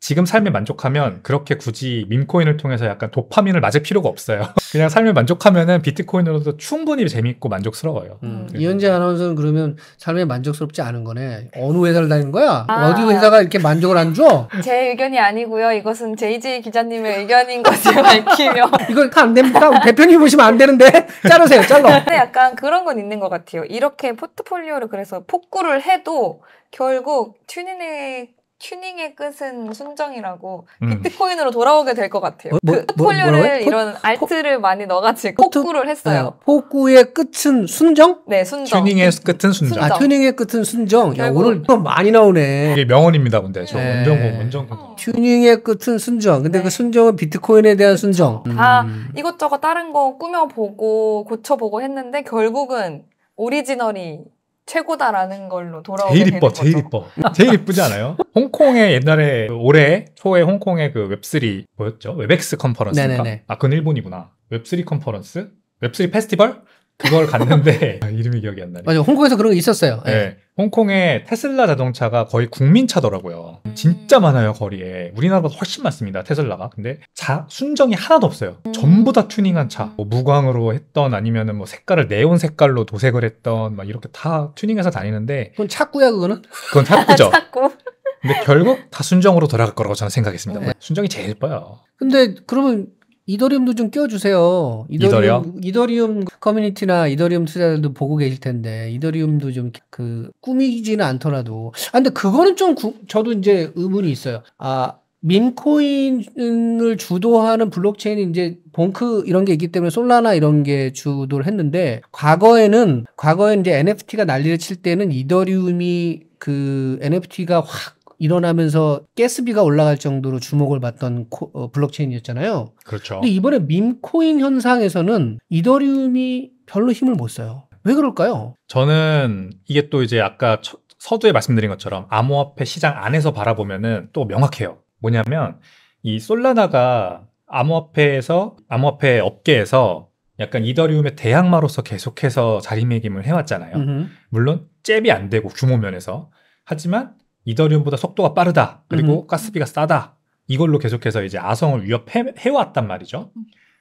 지금 삶에 만족하면 그렇게 굳이 민코인을 통해서 약간 도파민을 맞을 필요가 없어요. 그냥 삶에 만족하면 비트코인으로도 충분히 재밌고 만족스러워요. 음. 음, 이현재 아나운서는 그러면 삶에 만족스럽지 않은 거네. 어느 회사를 다닌 거야? 아, 어디 회사가 이렇게 만족을 안 줘? 제 의견이 아니고요. 이것은 제이지 기자님의 의견인 것을 밝히며 이건 다 안 됩니다. 대표님 보시면 안 되는데 자르세요. 잘라. 근데 약간 그런 건 있는 것 같아요. 이렇게 포트폴리오를 그래서 폭구를 해도 결국 튜닝의 튜닝의 끝은 순정이라고 음. 비트코인으로 돌아오게 될 것 같아요. 어, 뭐, 그 포트폴리오를 뭐, 뭐 이런 포, 알트를 많이 넣어가지고 포트, 복구를 했어요. 네, 복구의 끝은 순정? 네, 순정. 튜닝의 끝은 순정. 아, 튜닝의 끝은 순정. 야, 오늘 많이 나오네. 이게 명언입니다, 근데 저 네. 원정 원정. 어. 튜닝의 끝은 순정. 근데 그 네. 그 순정은 비트코인에 대한 순정. 아, 음. 다 이것저것 다른 거 꾸며보고 고쳐보고 했는데 결국은 오리지널이 최고다라는 걸로 돌아오게 제일 이뻐, 제일 이뻐. 제일 이쁘지 않아요? 홍콩에 옛날에 올해 초에 홍콩의 그 웹3 뭐였죠? 웹엑스 컨퍼런스인가? 네네네. 아, 그건 일본이구나. 웹3 컨퍼런스? 웹3 페스티벌? 그걸 갔는데 아, 이름이 기억이 안 나네. 맞아요. 홍콩에서 그런 게 있었어요. 네. 네. 예. 홍콩에 테슬라 자동차가 거의 국민차더라고요. 음. 진짜 많아요, 거리에. 우리나라보다 훨씬 많습니다, 테슬라가. 근데 자, 순정이 하나도 없어요. 음. 전부 다 튜닝한 차. 뭐 무광으로 했던 아니면은 뭐 색깔을 네온 색깔로 도색을 했던 막 이렇게 다 튜닝해서 다니는데 그건 차구야 그거는? 그건 차구죠 차꾸. 근데 결국 다 순정으로 돌아갈 거라고 저는 생각했습니다. 네. 순정이 제일 예뻐요. 근데 그러면 이더리움도 좀 껴주세요. 이더리움, 이더리움, 커뮤니티나 이더리움 투자들도 보고 계실 텐데 이더리움도 좀 그 꾸미지는 않더라도. 아 근데 그거는 좀 구, 저도 이제 의문이 있어요. 아 민코인을 주도하는 블록체인 이제 봉크 이런 게 있기 때문에 솔라나 이런 게 주도를 했는데 과거에는 과거에 이제 NFT가 난리를 칠 때는 이더리움이 그 NFT가 확 일어나면서 가스비가 올라갈 정도로 주목을 받던 코, 어, 블록체인이었잖아요. 그렇죠. 근데 이번에 밈코인 현상에서는 이더리움이 별로 힘을 못 써요. 왜 그럴까요? 저는 이게 또 이제 아까 처, 서두에 말씀드린 것처럼 암호화폐 시장 안에서 바라보면은 또 명확해요. 뭐냐면 이 솔라나가 암호화폐에서 암호화폐 업계에서 약간 이더리움의 대항마로서 계속해서 자리매김을 해왔잖아요. 음흠. 물론 잽이 안 되고 규모 면에서 하지만 이더리움보다 속도가 빠르다. 그리고 음. 가스비가 싸다. 이걸로 계속해서 이제 아성을 위협해 왔단 말이죠.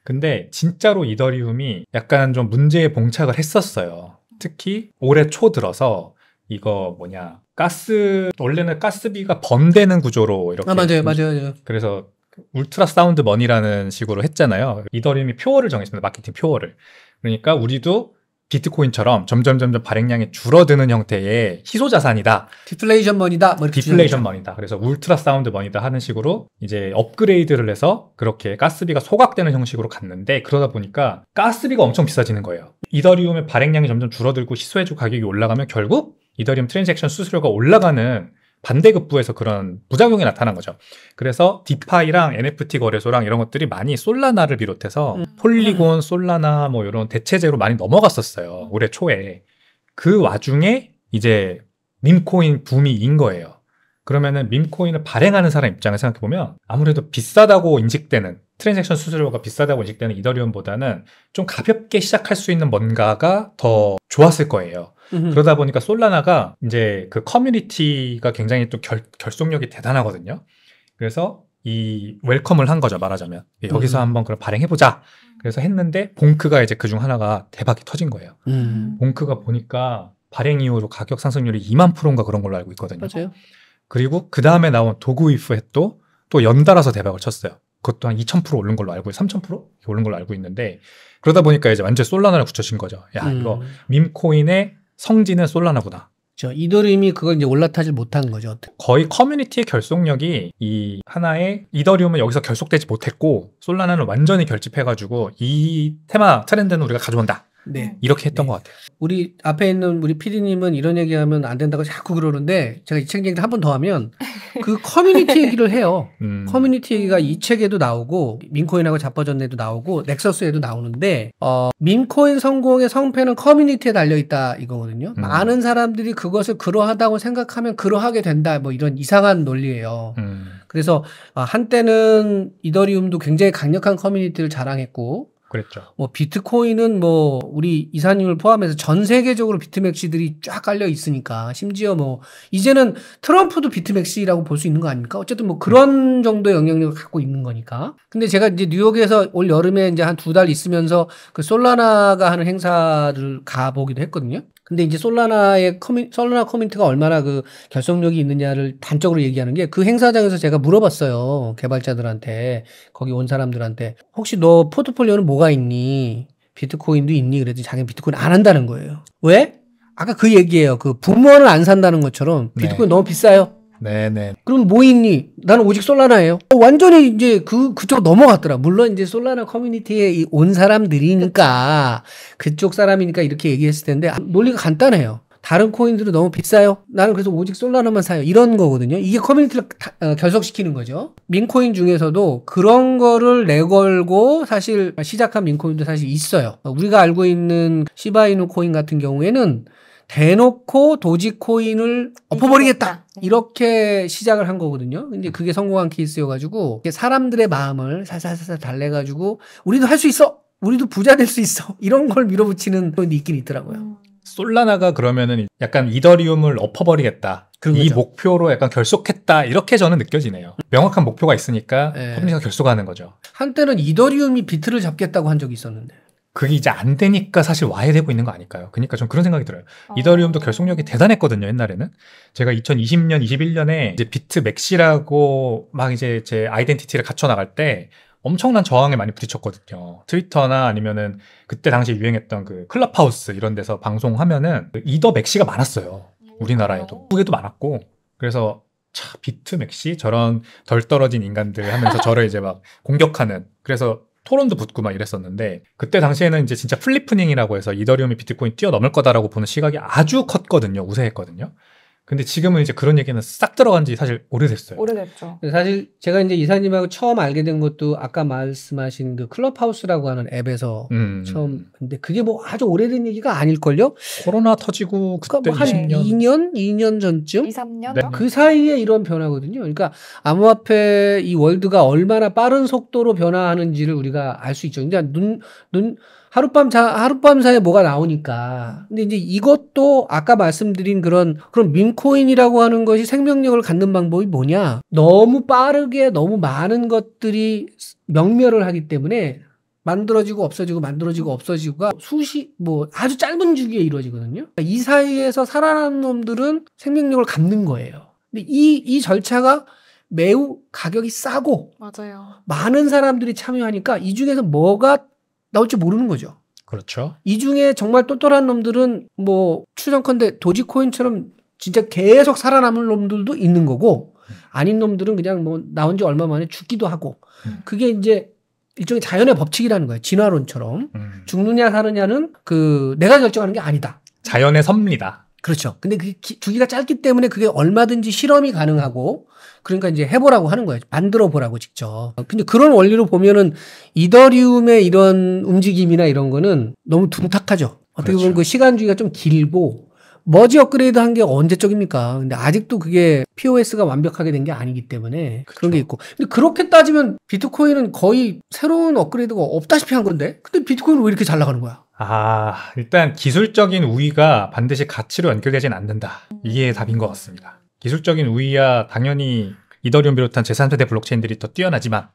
근데 진짜로 이더리움이 약간 좀 문제에 봉착을 했었어요. 특히 올해 초 들어서 이거 뭐냐 가스 원래는 가스비가 번되는 구조로 이렇게 아 맞아요 음, 맞아요, 맞아요. 그래서 울트라 사운드 머니라는 식으로 했잖아요. 이더리움이 표어를 정했습니다. 마케팅 표어를. 그러니까 우리도 비트코인처럼 점점 점점 발행량이 줄어드는 형태의 희소 자산이다. 디플레이션 머니다. 뭐 디플레이션 머니다. 그래서 울트라 사운드 머니다 하는 식으로 이제 업그레이드를 해서 그렇게 가스비가 소각되는 형식으로 갔는데 그러다 보니까 가스비가 엄청 비싸지는 거예요. 이더리움의 발행량이 점점 줄어들고 희소해주 가격이 올라가면 결국 이더리움 트랜잭션 수수료가 올라가는 반대급부에서 그런 부작용이 나타난 거죠. 그래서 디파이랑 NFT 거래소랑 이런 것들이 많이 솔라나를 비롯해서 음. 폴리곤, 솔라나 뭐 이런 대체제로 많이 넘어갔었어요. 올해 초에. 그 와중에 이제 밈코인 붐이 인 거예요. 그러면은 밈코인을 발행하는 사람 입장을 생각해 보면 아무래도 비싸다고 인식되는 트랜잭션 수수료가 비싸다고 인식되는 이더리움보다는 좀 가볍게 시작할 수 있는 뭔가가 더 좋았을 거예요. 음흠. 그러다 보니까 솔라나가 이제 그 커뮤니티가 굉장히 또 결, 결속력이 대단하거든요. 그래서 이 웰컴을 한 거죠 말하자면 예, 여기서 음. 한번 그럼 발행해 보자 그래서 했는데 봉크가 이제 그중 하나가 대박이 터진 거예요 음. 봉크가 보니까 발행 이후로 가격 상승률이 2만 프로인가 그런 걸로 알고 있거든요 맞아요. 그리고 그 다음에 나온 도구이프 햇도 또 연달아서 대박을 쳤어요 그것도 한 2,000% 오른 걸로 알고 3,000% 오른 걸로 알고 있는데 그러다 보니까 이제 완전 솔라나를 굳혀진 거죠 야 음. 이거 밈코인의 성지는 솔라나구나. 저 그렇죠. 이더리움이 그걸 이제 올라타지 못한 거죠. 거의 커뮤니티의 결속력이 이 하나의 이더리움은 여기서 결속되지 못했고 솔라나는 완전히 결집해가지고 이 테마 트렌드는 우리가 가져온다. 네. 음. 이렇게 했던 네. 것 같아요. 우리 앞에 있는 우리 피디님은 이런 얘기하면 안 된다고 자꾸 그러는데 제가 이 책 얘기를 한 번 더 하면 그 커뮤니티 얘기를 해요. 음. 커뮤니티 얘기가 이 책에도 나오고 민코인하고 자빠졌네도 나오고 넥서스에도 나오는데 어, 민코인 성공의 성패는 커뮤니티에 달려 있다 이거거든요. 음. 많은 사람들이 그것을 그러하다고 생각하면 그러하게 된다 뭐 이런 이상한 논리예요. 음. 그래서 아, 한때는 이더리움도 굉장히 강력한 커뮤니티를 자랑했고 그랬죠. 뭐 비트코인은 뭐 우리 이사님을 포함해서 전 세계적으로 비트맥시들이 쫙 깔려 있으니까 심지어 뭐 이제는 트럼프도 비트맥시라고 볼 수 있는 거 아닙니까? 어쨌든 뭐 그런 정도의 영향력을 갖고 있는 거니까. 근데 제가 이제 뉴욕에서 올 여름에 이제 한 두 달 있으면서 그 솔라나가 하는 행사를 가보기도 했거든요. 근데 이제 솔라나의 커뮤, 솔라나 커뮤니티가 얼마나 그 결속력이 있느냐를 단적으로 얘기하는 게 그 행사장에서 제가 물어봤어요. 개발자들한테, 거기 온 사람들한테. 혹시 너 포트폴리오는 뭐가 있니? 비트코인도 있니? 그랬더니 자기는 비트코인 안 한다는 거예요. 왜? 아까 그 얘기예요. 그 부모를 안 산다는 것처럼 네. 비트코인 네. 너무 비싸요. 네네. 그럼 뭐 있니? 나는 오직 솔라나예요. 어, 완전히 이제 그 그쪽 넘어갔더라. 물론 이제 솔라나 커뮤니티에 온 사람들이니까 그쪽 사람이니까 이렇게 얘기했을 텐데 아, 논리가 간단해요. 다른 코인들은 너무 비싸요. 나는 그래서 오직 솔라나만 사요. 이런 거거든요. 이게 커뮤니티를 다, 어, 결속시키는 거죠. 민코인 중에서도 그런 거를 내걸고 사실 시작한 민코인도 사실 있어요. 우리가 알고 있는 시바이누 코인 같은 경우에는 대놓고 도지코인을 네, 엎어버리겠다. 네. 이렇게 시작을 한 거거든요. 근데 그게 성공한 케이스여가지고 사람들의 마음을 살살살살 달래가지고 우리도 할 수 있어. 우리도 부자 될 수 있어. 이런 걸 밀어붙이는 건 있긴 있더라고요. 음. 솔라나가 그러면은 약간 이더리움을 엎어버리겠다. 그렇죠. 이 거죠. 목표로 약간 결속했다 이렇게 저는 느껴지네요. 명확한 목표가 있으니까 네. 퍼블리셔가 결속하는 거죠. 한때는 이더리움이 비트를 잡겠다고 한 적이 있었는데. 그게 이제 안 되니까 사실 와해되고 있는 거 아닐까요? 그러니까 좀 그런 생각이 들어요. 어. 이더리움도 결속력이 대단했거든요, 옛날에는. 제가 2020년, 21년에 이제 비트 맥시라고 막 이제 제 아이덴티티를 갖춰 나갈 때 엄청난 저항에 많이 부딪혔거든요. 트위터나 아니면은 그때 당시 유행했던 그 클럽하우스 이런 데서 방송하면은 그 이더 맥시가 많았어요. 우리나라에도. 한국에도 많았고. 그래서 차 비트 맥시 저런 덜 떨어진 인간들 하면서 저를 이제 막 공격하는 그래서 토론도 붙고 막 이랬었는데 그때 당시에는 이제 진짜 플리프닝이라고 해서 이더리움이 비트코인 뛰어넘을 거다라고 보는 시각이 아주 컸거든요. 우세했거든요. 근데 지금은 이제 그런 얘기는 싹 들어간 지 사실 오래됐어요. 오래됐죠. 사실 제가 이제 이사님하고 처음 알게 된 것도 아까 말씀하신 그 클럽하우스라고 하는 앱에서 음. 처음 근데 그게 뭐 아주 오래된 얘기가 아닐걸요? 코로나 터지고 그때 그러니까 뭐한 2년, 2년 전쯤 2, 3년? 네. 그 사이에 이런 변화거든요. 그러니까 암호화폐 이 월드가 얼마나 빠른 속도로 변화하는지를 우리가 알 수 있죠. 그러니까 눈눈 하룻밤 자 하룻밤 사이에 뭐가 나오니까. 근데 이제 이것도 아까 말씀드린 그런 그런 민코인이라고 하는 것이 생명력을 갖는 방법이 뭐냐? 너무 빠르게 너무 많은 것들이 명멸을 하기 때문에 만들어지고 없어지고 만들어지고 없어지고가 수시 뭐 아주 짧은 주기에 이루어지거든요. 그러니까 이 사이에서 살아난 놈들은 생명력을 갖는 거예요. 근데 이 이 절차가 매우 가격이 싸고 맞아요. 많은 사람들이 참여하니까 이 중에서 뭐가 나올지 모르는 거죠. 그렇죠. 이 중에 정말 똘똘한 놈들은 뭐 추정컨대 도지코인처럼 진짜 계속 살아남을 놈들도 있는 거고 아닌 놈들은 그냥 뭐 나온 지 얼마 만에 죽기도 하고 음. 그게 이제 일종의 자연의 법칙이라는 거예요. 진화론처럼 음. 죽느냐 사느냐는 그 내가 결정하는 게 아니다. 자연의 섭니다. 그렇죠. 근데 그 주기가 짧기 때문에 그게 얼마든지 실험이 가능하고 그러니까 이제 해보라고 하는 거예요. 만들어 보라고 직접. 어, 근데 그런 원리로 보면은 이더리움의 이런 움직임이나 이런 거는 너무 둔탁하죠. 어떻게 보면 그렇죠. 그 시간주기가 좀 길고 머지 업그레이드 한 게 언제적입니까? 근데 아직도 그게 POS가 완벽하게 된 게 아니기 때문에 그렇죠. 그런게 있고. 근데 그렇게 따지면 비트코인은 거의 새로운 업그레이드가 없다시피 한 건데? 근데 비트코인은 왜 이렇게 잘 나가는 거야? 아, 일단 기술적인 우위가 반드시 가치로 연결되진 않는다. 이게 답인 것 같습니다. 기술적인 우위야 당연히 이더리움 비롯한 제3세대 블록체인들이 더 뛰어나지만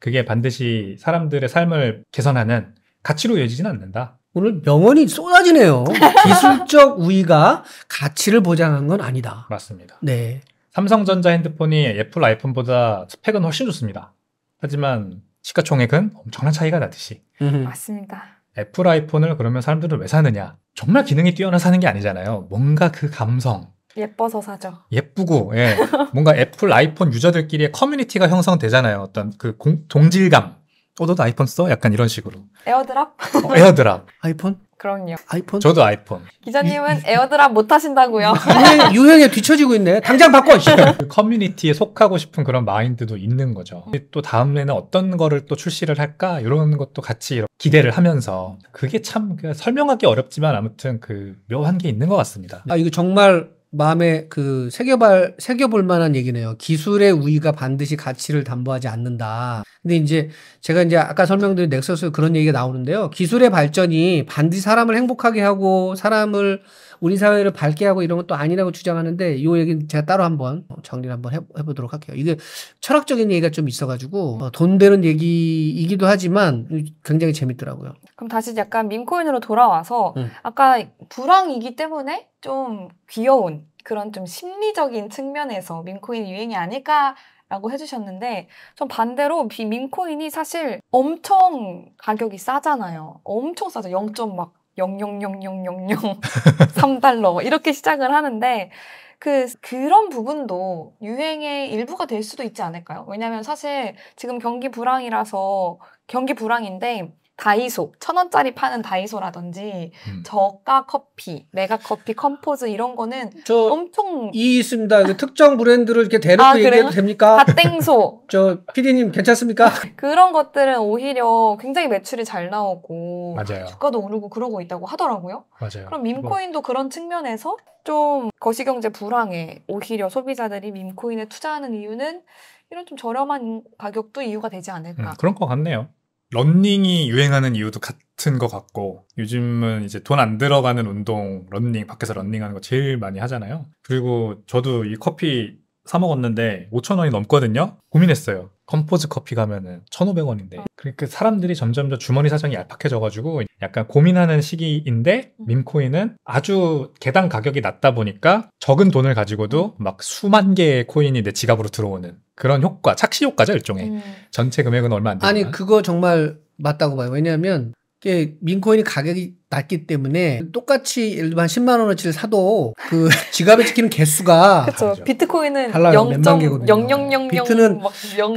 그게 반드시 사람들의 삶을 개선하는 가치로 여지진 않는다. 오늘 명언이 쏟아지네요. 기술적 우위가 가치를 보장한 건 아니다. 맞습니다. 네. 삼성전자 핸드폰이 애플 아이폰보다 스펙은 훨씬 좋습니다. 하지만 시가총액은 엄청난 차이가 나듯이. 음. 맞습니다. 애플 아이폰을 그러면 사람들은 왜 사느냐? 정말 기능이 뛰어나 사는 게 아니잖아요. 뭔가 그 감성, 예뻐서 사죠. 예쁘고 예. 뭔가 애플 아이폰 유저들끼리의 커뮤니티가 형성되잖아요. 어떤 그 공, 동질감. 어, 너도 아이폰 써? 약간 이런 식으로. 에어드랍? 어, 에어드랍. 아이폰? 그럼요. 아이폰? 저도 아이폰. 기자님은 에어드랍 못 하신다고요? 유행, 에 뒤처지고 있네. 당장 바꿔! 그 커뮤니티에 속하고 싶은 그런 마인드도 있는 거죠. 음. 또 다음에는 어떤 거를 또 출시를 할까? 이런 것도 같이 기대를 하면서 그게 참 설명하기 어렵지만 아무튼 그 묘한 게 있는 것 같습니다. 아, 이거 정말 마음에 그 새겨발 새겨볼 만한 얘기네요. 기술의 우위가 반드시 가치를 담보하지 않는다. 근데 이제 제가 이제 아까 설명드린 넥서스 그런 얘기가 나오는데요. 기술의 발전이 반드시 사람을 행복하게 하고 사람을 우리 사회를 밝게 하고 이런 것도 아니라고 주장하는데 이 얘기는 제가 따로 한번 정리를 한번 해보도록 할게요. 이게 철학적인 얘기가 좀 있어가지고 어, 돈 되는 얘기이기도 하지만 굉장히 재밌더라고요. 그럼 다시 약간 민코인으로 돌아와서 응. 네. 아까 불황이기 때문에 좀 귀여운 그런 좀 심리적인 측면에서 민코인 유행이 아닐까 라고 해주셨는데 전 반대로 비민코인이 사실 엄청 가격이 싸잖아요. 엄청 싸죠. 0. 막0 0 0 0 0 0 3달러 이렇게 시작을 하는데 그 그런 부분도 유행의 일부가 될 수도 있지 않을까요? 왜냐하면 사실 지금 경기 불황이라서 경기 불황인데 다이소, 천 원짜리 파는 다이소라든지 음. 저가 커피, 메가 커피, 컴포즈 이런 거는 엄청 이 있습니다. 그 특정 브랜드를 이렇게 대놓고 아, 얘기해도 됩니까? 갓땡소. 저 PD님 괜찮습니까? 그런 것들은 오히려 굉장히 매출이 잘 나오고 맞아요. 주가도 오르고 그러고 있다고 하더라고요. 맞아요. 그럼 민코인도 뭐. 그런 측면에서 좀 거시경제 불황에 오히려 소비자들이 민코인에 투자하는 이유는 이런 좀 저렴한 가격도 이유가 되지 않을까. 음, 그런 것 같네요. 런닝이 유행하는 이유도 같은 것 같고 요즘은 이제 돈 안 들어가는 운동 런닝 밖에서 런닝하는 거 제일 많이 하잖아요. 그리고 저도 이 커피 사 먹었는데 5천 원이 넘거든요. 고민했어요. 컴포즈 커피 가면은 1,500원인데. 어. 그러니까 그 사람들이 점점 더 주머니 사정이 얄팍해져가지고 약간 고민하는 시기인데 음. 민코인은 아주 개당 가격이 낮다 보니까 적은 돈을 가지고도 막 수만 개의 코인이 내 지갑으로 들어오는 그런 효과, 착시 효과죠 일종의 음. 전체 금액은 얼마 안되지 아니 그거 정말 맞다고 봐요. 왜냐하면 이게 민코인이 가격이 낮기 때문에 똑같이 일반 10만 원어치를 사도 그 지갑에 찍히는 개수가 그렇죠. 비트코인은 0.0000 비트는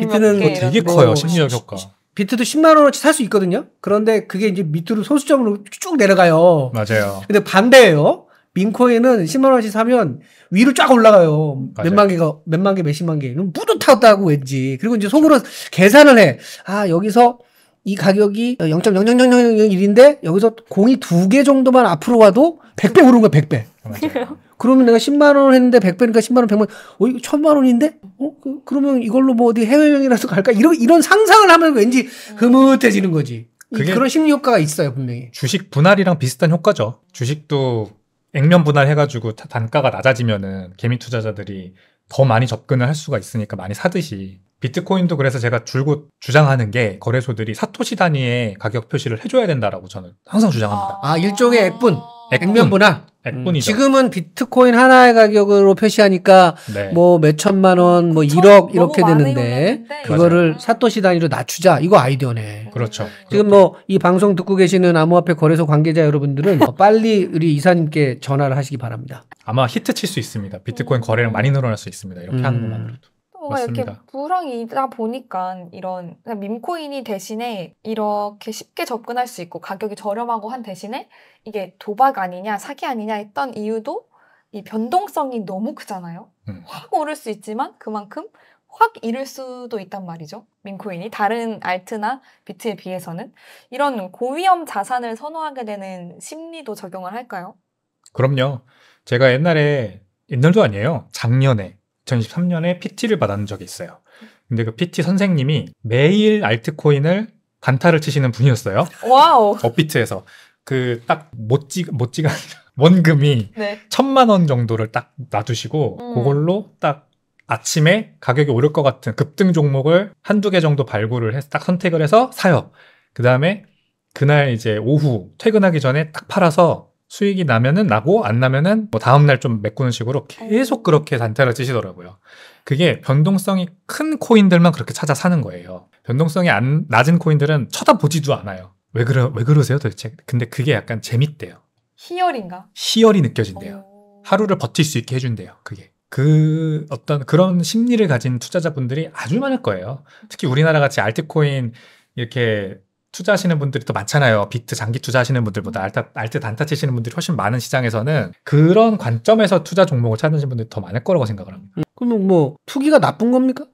비트는 뭐 되게 커요 심리적 효과. 비트도 10만 원어치 살 수 있거든요. 그런데 그게 이제 밑으로 소수점으로 쭉 내려가요. 맞아요. 근데 반대예요. 민코에는 10만 원씩 사면 위로 쫙 올라가요. 맞아요. 몇만 개가 몇만 개 몇십만 개. 그 뿌듯하다고 왠지. 그리고 이제 속으로 계산을 해. 아 여기서 이 가격이 0.00001인데 여기서 공이 두 개 정도만 앞으로 와도 100배 오른 거야 100배. 맞아요. 그러면 내가 10만 원 했는데 100배니까 10만 원 100만 원. 어 이거 1000만 원인데? 어 그, 러면 이걸로 뭐 어디 해외 여행이라도 갈까? 이런 이런 상상을 하면 왠지 흐뭇해지는 거지. 그런 심리 효과가 있어요 분명히. 주식 분할이랑 비슷한 효과죠. 주식도 액면 분할해가지고 단가가 낮아지면은 개미 투자자들이 더 많이 접근을 할 수가 있으니까 많이 사듯이 비트코인도 그래서 제가 줄곧 주장하는 게 거래소들이 사토시 단위의 가격 표시를 해줘야 된다라고 저는 항상 주장합니다. 아, 일종의 액분. 액면분화 액분이죠. 지금은 비트코인 하나의 가격으로 표시하니까 네. 뭐몇 천만 원, 뭐 1억 이렇게 되는데 그거를 사토시 단위로 낮추자 이거 아이디어네. 음. 그렇죠. 지금 뭐 이 방송 듣고 계시는 암호화폐 거래소 관계자 여러분들은 빨리 우리 이사님께 전화를 하시기 바랍니다. 아마 히트 칠 수 있습니다. 비트코인 거래량 많이 늘어날 수 있습니다. 이렇게 음. 하는 것만으로도. 뭔가 어, 맞습니다. 이렇게 불황이다 보니까 이런 민코인이 대신에 이렇게 쉽게 접근할 수 있고 가격이 저렴하고 한 대신에 이게 도박 아니냐 사기 아니냐 했던 이유도 이 변동성이 너무 크잖아요. 음. 확 오를 수 있지만 그만큼 확 잃을 수도 있단 말이죠. 민코인이 다른 알트나 비트에 비해서는 이런 고위험 자산을 선호하게 되는 심리도 적용을 할까요? 그럼요. 제가 옛날에 옛날도 아니에요. 작년에 2013년에 PT를 받았던 적이 있어요. 근데 그 PT 선생님이 매일 알트코인을 단타를 치시는 분이었어요. 와우. 업비트에서 그 딱 못지 못지가 원금이 네. 천만 원 정도를 딱 놔두시고 음. 그걸로 딱 아침에 가격이 오를 것 같은 급등 종목을 한두 개 정도 발굴을 해서 딱 선택을 해서 사요. 그 다음에 그날 이제 오후 퇴근하기 전에 딱 팔아서 수익이 나면은 나고 안 나면은 뭐 다음 날 좀 메꾸는 식으로 계속 음. 그렇게 단타를 치시더라고요. 그게 변동성이 큰 코인들만 그렇게 찾아 사는 거예요. 변동성이 안, 낮은 코인들은 쳐다보지도 않아요. 왜 그러 왜 그러세요 도대체? 근데 그게 약간 재밌대요. 희열인가? 희열이 느껴진대요. 오... 하루를 버틸 수 있게 해준대요. 그게. 그 어떤 그런 심리를 가진 투자자분들이 아주 많을 거예요. 특히 우리나라 같이 알트코인 이렇게 투자하시는 분들이 더 많잖아요. 비트 장기 투자하시는 분들보다 알타, 알트 단타 치시는 분들이 훨씬 많은 시장에서는 그런 관점에서 투자 종목을 찾으시는 분들이 더 많을 거라고 생각을 합니다. 음. 그러면 뭐 투기가 나쁜 겁니까?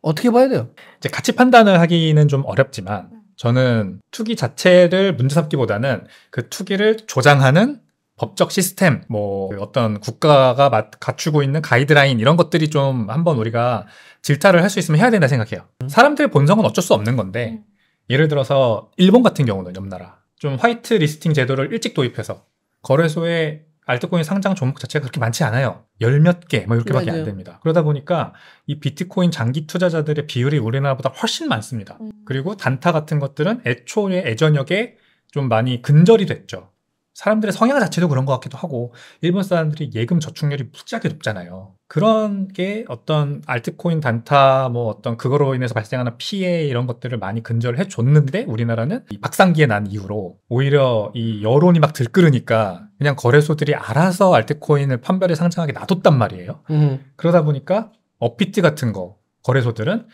어떻게 봐야 돼요? 이제 가치 판단을 하기는 좀 어렵지만 저는 투기 자체를 문제 삼기보다는 그 투기를 조장하는 법적 시스템, 뭐 그 어떤 국가가 갖추고 있는 가이드라인 이런 것들이 좀 한번 우리가 질타를 할 수 있으면 해야 된다 생각해요. 사람들의 본성은 어쩔 수 없는 건데 음. 예를 들어서 일본 같은 경우는 옆나라 좀 화이트 리스팅 제도를 일찍 도입해서 거래소에 알트코인 상장 종목 자체가 그렇게 많지 않아요. 열 몇 개, 뭐 이렇게밖에 안 됩니다. 그러다 보니까 이 비트코인 장기 투자자들의 비율이 우리나라보다 훨씬 많습니다. 음. 그리고 단타 같은 것들은 애초에 애전역에좀 많이 근절이 됐죠. 사람들의 성향 자체도 그런 것 같기도 하고 일본 사람들이 예금 저축률이 무지하게 높잖아요. 그런 게 어떤 알트코인 단타 뭐 어떤 그거로 인해서 발생하는 피해 이런 것들을 많이 근절 해줬는데 우리나라는 이 박상기에 난 이후로 오히려 이 여론이 막 들끓으니까 그냥 거래소들이 알아서 알트코인을 판별에 상장하게 놔뒀단 말이에요. 음. 그러다 보니까 업비트 같은 거 거래소들은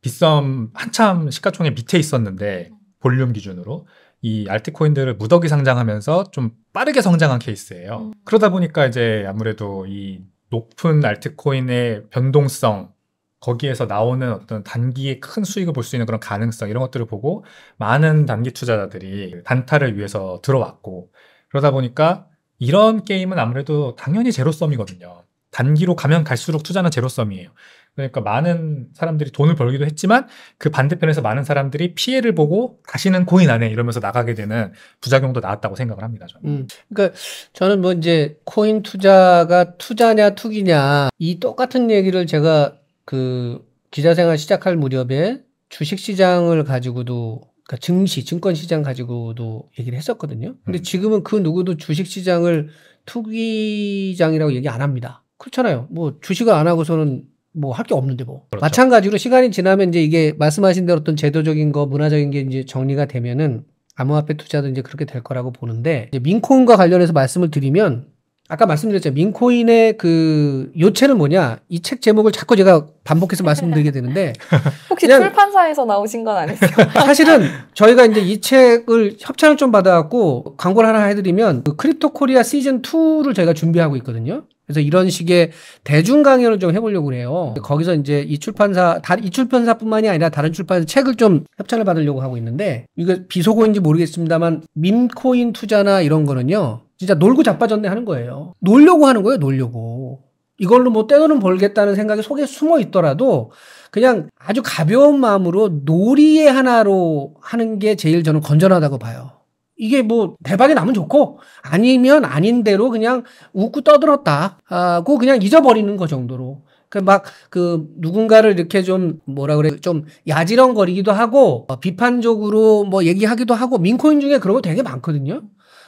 비썸 한참 시가총액 밑에 있었는데 볼륨 기준으로 이 알트코인들을 무더기 상장하면서 좀 빠르게 성장한 케이스예요. 음. 그러다 보니까 이제 아무래도 이 높은 알트코인의 변동성 거기에서 나오는 어떤 단기의큰 수익을 볼 수 있는 그런 가능성 이런 것들을 보고 많은 단기 투자자들이 단타를 위해서 들어왔고 그러다 보니까 이런 게임은 아무래도 당연히 제로썸이거든요 단기로 가면 갈수록 투자는 제로썸이에요 그러니까 많은 사람들이 돈을 벌기도 했지만 그 반대편에서 많은 사람들이 피해를 보고 다시는 코인 안에 이러면서 나가게 되는 부작용도 나왔다고 생각을 합니다. 저는. 음, 그러니까 저는 뭐 이제 코인 투자가 투자냐 투기냐 이 똑같은 얘기를 제가 그 기자 생활 시작할 무렵에 주식 시장을 가지고도 그러니까 증시 증권 시장 가지고도 얘기를 했었거든요. 근데 음. 지금은 그 누구도 주식 시장을 투기장이라고 얘기 안 합니다. 그렇잖아요. 뭐 주식을 안 하고서는 뭐할게 없는데 뭐. 그렇죠. 마찬가지로 시간이 지나면 이제 이게 말씀하신 대로 어떤 제도적인 거, 문화적인 게 이제 정리가 되면은 암호화폐 투자도 이제 그렇게 될 거라고 보는데 이제 민코인과 관련해서 말씀을 드리면 아까 말씀드렸죠. 민코인의 그 요체는 뭐냐? 이 책 제목을 자꾸 제가 반복해서 말씀드리게 되는데 혹시 출판사에서 나오신 건 아니세요? 사실은 저희가 이제 이 책을 협찬을 좀 받아갖고 광고를 하나 해드리면 그 크립토 코리아 시즌 2를 저희가 준비하고 있거든요. 그래서 이런 식의 대중 강연을 좀 해보려고 그래요. 거기서 이제 이 출판사, 이 출판사뿐만이 아니라 다른 출판사 책을 좀 협찬을 받으려고 하고 있는데 이거 비속어인지 모르겠습니다만 민코인 투자나 이런 거는요. 진짜 놀고 자빠졌네 하는 거예요. 놀려고 하는 거예요. 놀려고. 이걸로 뭐 떼돈은 벌겠다는 생각이 속에 숨어 있더라도 그냥 아주 가벼운 마음으로 놀이의 하나로 하는 게 제일 저는 건전하다고 봐요. 이게 뭐 대박이 나면 좋고 아니면 아닌대로 그냥 웃고 떠들었다 하고 그냥 잊어버리는 거 정도로 그막그 그 누군가를 이렇게 좀 뭐라 그래 좀야지렁거리기도 하고 어, 비판적으로 뭐 얘기하기도 하고 민코인 중에 그런 거 되게 많거든요.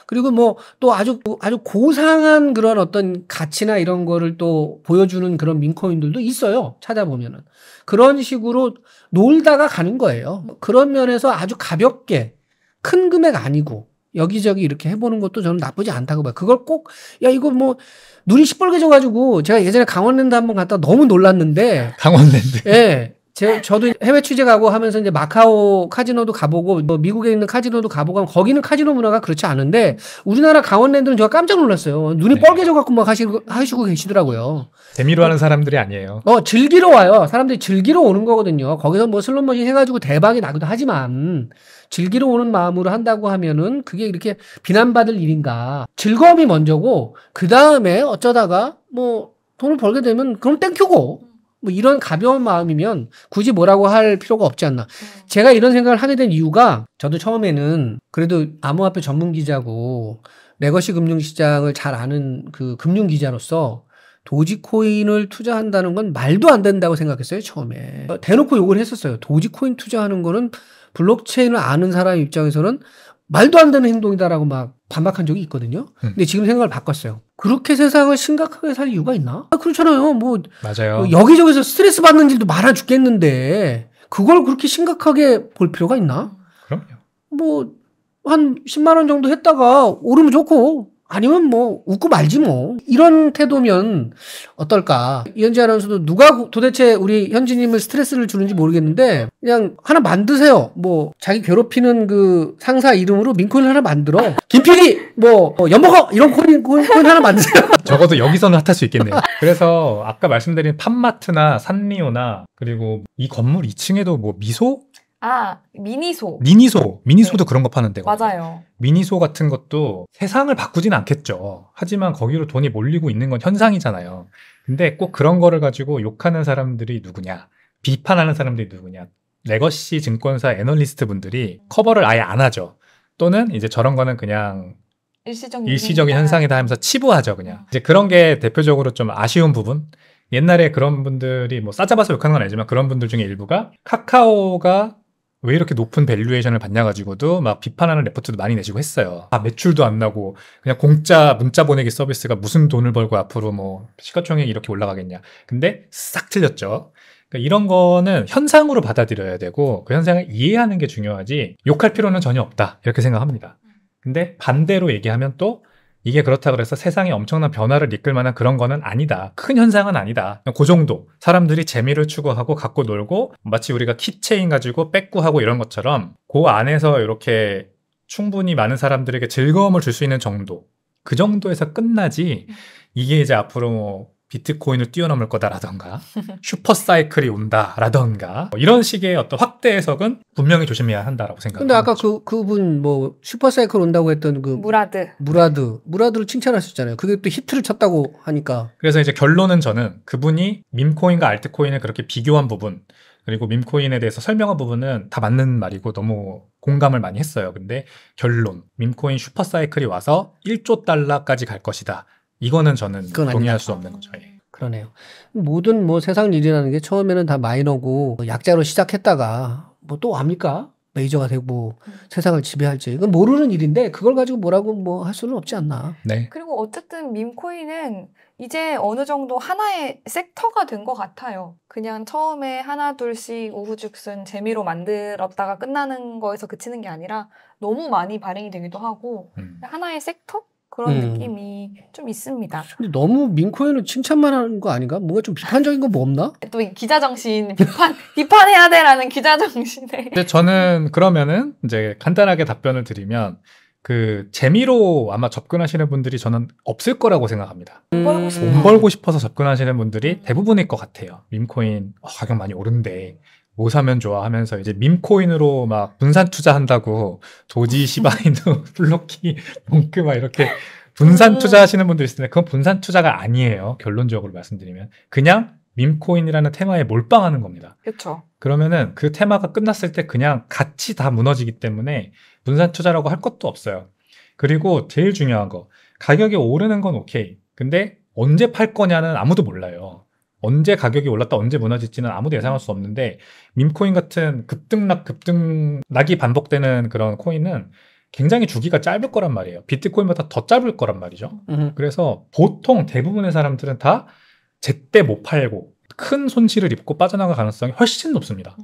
그리고 뭐 또 아주 아주 고상한 그런 어떤 가치나 이런 거를 또 보여주는 그런 민코인들도 있어요. 찾아보면은 그런 식으로 놀다가 가는 거예요. 그런 면에서 아주 가볍게 큰 금액 아니고 여기저기 이렇게 해보는 것도 저는 나쁘지 않다고 봐요. 그걸 꼭, 야, 이거 뭐, 눈이 시뻘개져가지고 제가 예전에 강원랜드 한 번 갔다 너무 놀랐는데. 강원랜드? 예. 제, 저도 해외 취재 가고 하면서 이제 마카오 카지노도 가보고 뭐 미국에 있는 카지노도 가보고 하면 거기는 카지노 문화가 그렇지 않은데 우리나라 강원랜드는 제가 깜짝 놀랐어요. 눈이 네. 뻘개져갖고 막 하시고, 하시고 계시더라고요. 재미로 하는 사람들이 아니에요. 어, 즐기러 와요. 사람들이 즐기러 오는 거거든요. 거기서 뭐 슬롯머신 해가지고 대박이 나기도 하지만 즐기러 오는 마음으로 한다고 하면은 그게 이렇게 비난받을 일인가. 즐거움이 먼저고, 그 다음에 어쩌다가 뭐 돈을 벌게 되면 그럼 땡큐고, 뭐 이런 가벼운 마음이면 굳이 뭐라고 할 필요가 없지 않나. 음. 제가 이런 생각을 하게 된 이유가 저도 처음에는 그래도 암호화폐 전문 기자고 레거시 금융시장을 잘 아는 그 금융 기자로서 도지코인을 투자한다는 건 말도 안 된다고 생각했어요, 처음에. 대놓고 욕을 했었어요. 도지코인 투자하는 거는 블록체인을 아는 사람 입장에서는 말도 안 되는 행동이다라고 막 반박한 적이 있거든요. 음. 근데 지금 생각을 바꿨어요. 그렇게 세상을 심각하게 살 이유가 있나? 아, 그렇잖아요. 뭐 맞아요. 뭐 여기저기서 스트레스 받는 일도 많아 죽겠는데 그걸 그렇게 심각하게 볼 필요가 있나? 그럼요. 뭐 한 10만 원 정도 했다가 오르면 좋고 아니면 뭐 웃고 말지 뭐 이런 태도면 어떨까 이현지 아나운서도 누가 도대체 우리 현지님을 스트레스를 주는지 모르겠는데 그냥 하나 만드세요 뭐 자기 괴롭히는 그 상사 이름으로 민코인 하나 만들어 김필이 뭐 연먹어 뭐 이런 코인, 코인, 코인 하나 만드세요 적어도 여기서는 핫할 수 있겠네요 그래서 아까 말씀드린 팜마트나 산리오나 그리고 이 건물 2층에도 뭐 미소 아 미니소. 미니소. 미니소도 네. 그런 거 파는 데가. 맞아요. 미니소 같은 것도 세상을 바꾸진 않겠죠. 하지만 거기로 돈이 몰리고 있는 건 현상이잖아요. 근데 꼭 그런 거를 가지고 욕하는 사람들이 누구냐, 비판하는 사람들이 누구냐. 레거시 증권사 애널리스트 분들이 커버를 아예 안 하죠. 또는 이제 저런 거는 그냥 일시적인, 일시적인 현상이다 하면서 치부하죠, 그냥. 음. 이제 그런 게 대표적으로 좀 아쉬운 부분? 옛날에 그런 분들이 뭐 싸잡아서 욕하는 건 아니지만 그런 분들 중에 일부가 카카오가 왜 이렇게 높은 밸류에이션을 받냐 가지고도 막 비판하는 레포트도 많이 내시고 했어요. 아 매출도 안 나고 그냥 공짜 문자 보내기 서비스가 무슨 돈을 벌고 앞으로 뭐 시가총액 이렇게 올라가겠냐. 근데 싹 틀렸죠. 그러니까 이런 거는 현상으로 받아들여야 되고 그 현상을 이해하는 게 중요하지 욕할 필요는 전혀 없다 이렇게 생각합니다. 근데 반대로 얘기하면 또 이게 그렇다 그래서 세상에 엄청난 변화를 이끌 만한 그런 거는 아니다. 큰 현상은 아니다. 그 정도. 사람들이 재미를 추구하고 갖고 놀고 마치 우리가 키체인 가지고 빼꾸하고 이런 것처럼 그 안에서 이렇게 충분히 많은 사람들에게 즐거움을 줄 수 있는 정도. 그 정도에서 끝나지 음. 이게 이제 앞으로 뭐 비트코인을 뛰어넘을 거다라던가 슈퍼 사이클이 온다라던가 뭐 이런 식의 어떤 확대 해석은 분명히 조심해야 한다라고 생각합니다. 근데 아까 그 그분 뭐 슈퍼 사이클 온다고 했던 그 무라드 무라드 무라드를 칭찬하셨잖아요. 그게 또 히트를 쳤다고 하니까. 그래서 이제 결론은 저는 그분이 밈코인과 알트코인을 그렇게 비교한 부분 그리고 밈코인에 대해서 설명한 부분은 다 맞는 말이고 너무 공감을 많이 했어요. 근데 결론 밈코인 슈퍼 사이클이 와서 1조 달러까지 갈 것이다. 이거는 저는 동의할 수 없는 거죠. 예. 그러네요. 모든 뭐 세상 일이라는 게 처음에는 다 마이너고 약자로 시작했다가 뭐 또 압니까? 메이저가 되고 세상을 지배할지 이건 모르는 일인데 그걸 가지고 뭐라고 뭐 할 수는 없지 않나. 네. 그리고 어쨌든 밈코인은 이제 어느 정도 하나의 섹터가 된 것 같아요. 그냥 처음에 하나 둘씩 우후죽순 재미로 만들었다가 끝나는 거에서 그치는 게 아니라 너무 많이 발행이 되기도 하고 음. 하나의 섹터 그런 음. 느낌이 좀 있습니다. 근데 너무 민코에는 칭찬만 하는 거 아닌가? 뭔가 좀 비판적인 건뭐 없나? 또 기자 정신 비판 비판해야 돼라는 기자 정신에. 근데 저는 그러면은 이제 간단하게 답변을 드리면 그 재미로 아마 접근하시는 분들이 저는 없을 거라고 생각합니다. 음. 돈 벌고 싶어서 접근하시는 분들이 대부분일 것 같아요. 민코인 어, 가격 많이 오른데 뭐 사면 좋아 하면서 이제 밈코인으로 막 분산 투자한다고 도지 어. 시바인누블로키 몽크 막 이렇게 분산 음. 투자하시는 분들 있을 텐데 그건 분산 투자가 아니에요 결론적으로 말씀드리면 그냥 밈코인이라는 테마에 몰빵하는 겁니다. 그렇죠. 그러면은 그 테마가 끝났을 때 그냥 같이 다 무너지기 때문에 분산 투자라고 할 것도 없어요. 그리고 제일 중요한 거 가격이 오르는 건 오케이. 근데 언제 팔 거냐는 아무도 몰라요. 언제 가격이 올랐다 언제 무너질지는 아무도 예상할 수 없는데 민코인 같은 급등락 급등락이 반복되는 그런 코인은 굉장히 주기가 짧을 거란 말이에요. 비트코인보다 더 짧을 거란 말이죠. 으흠. 음. 그래서 보통 대부분의 사람들은 다 제때 못 팔고 큰 손실을 입고 빠져나갈 가능성이 훨씬 높습니다.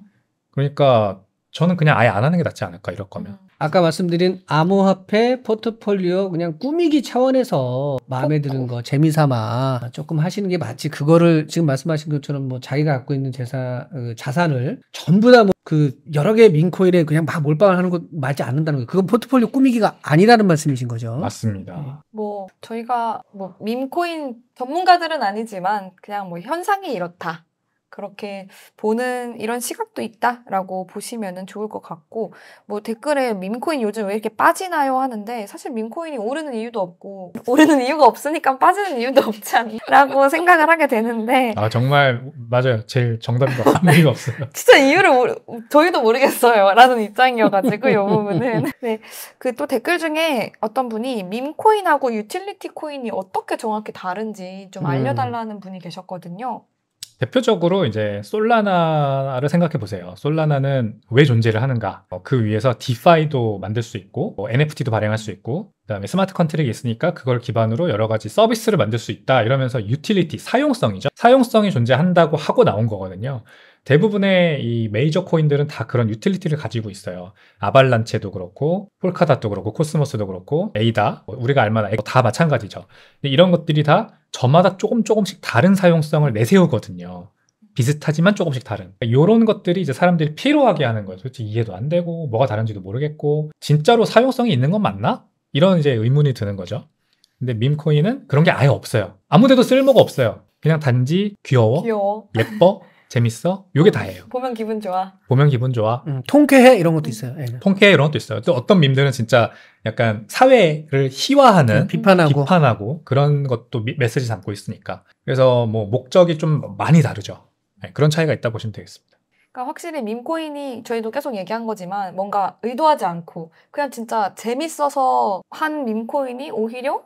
그러니까 저는 그냥 아예 안 하는 게 낫지 않을까 이럴 거면. 아까 말씀드린 암호화폐 포트폴리오 그냥 꾸미기 차원에서 마음에 드는 거 재미삼아 조금 하시는 게 맞지 그거를 지금 말씀하신 것처럼 뭐 자기가 갖고 있는 재산 그 자산을 전부 다 뭐 그 여러 개의 민코인에 그냥 막 몰빵을 하는 것 맞지 않는다는 거 그건 포트폴리오 꾸미기가 아니라는 말씀이신 거죠 맞습니다 네. 뭐 저희가 뭐 민코인 전문가들은 아니지만 그냥 뭐 현상이 이렇다 그렇게 보는 이런 시각도 있다라고 보시면 좋을 것 같고 뭐 댓글에 민코인 요즘 왜 이렇게 빠지나요 하는데 사실 민코인이 오르는 이유도 없고 오르는 이유가 없으니까 빠지는 이유도 없지 않나라고 생각을 하게 되는데 아 정말 맞아요 제일 정답인 아요 이유가 없어요 진짜 이유를 모르, 저희도 모르겠어요 라는 입장이어가지고 이 부분은 네그 또 댓글 중에 어떤 분이 민코인하고 유틸리티 코인이 어떻게 정확히 다른지 좀 음. 알려달라는 음. 분이 계셨거든요 대표적으로 이제 솔라나를 생각해 보세요. 솔라나는 왜 존재를 하는가? 어, 그 위에서 디파이도 만들 수 있고 뭐 NFT도 발행할 수 있고 그다음에 스마트 컨트랙이 있으니까 그걸 기반으로 여러 가지 서비스를 만들 수 있다 이러면서 유틸리티 사용성이죠. 사용성이 존재한다고 하고 나온 거거든요. 대부분의 이 메이저 코인들은 다 그런 유틸리티를 가지고 있어요. 아발란체도 그렇고, 폴카닷도 그렇고, 코스모스도 그렇고, 에이다, 뭐 우리가 알만한 에이다 다 마찬가지죠. 이런 것들이 다 저마다 조금 조금씩 다른 사용성을 내세우거든요. 비슷하지만 조금씩 다른 이런 그러니까 것들이 이제 사람들이 필요하게 하는 거예요. 솔직히 이해도 안 되고 뭐가 다른지도 모르겠고 진짜로 사용성이 있는 건 맞나? 이런 이제 의문이 드는 거죠. 근데 밈코인은 그런 게 아예 없어요. 아무데도 쓸모가 없어요. 그냥 단지 귀여워, 귀여워. 예뻐, 재밌어? 요게 다예요. 음, 보면 기분 좋아. 보면 기분 좋아. 음, 통쾌해 이런 것도 있어요. 애는. 통쾌해 이런 것도 있어요. 또 어떤 밈들은 진짜 약간 사회를 희화하는 음, 비판하고. 비판하고 그런 것도 미, 메시지 담고 있으니까. 그래서 뭐 목적이 좀 많이 다르죠. 네, 그런 차이가 있다 보시면 되겠습니다. 그러니까 확실히 밈코인이 저희도 계속 얘기한 거지만 뭔가 의도하지 않고 그냥 진짜 재밌어서 한 밈코인이 오히려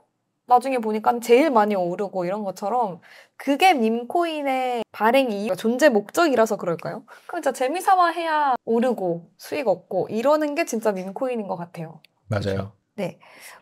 나중에 보니까 제일 많이 오르고 이런 것처럼 그게 밈코인의 발행 이유, 존재 목적이라서 그럴까요? 그럼 진짜 재미삼아 해야 오르고 수익 얻고 이러는 게 진짜 밈코인인 것 같아요. 맞아요. 네.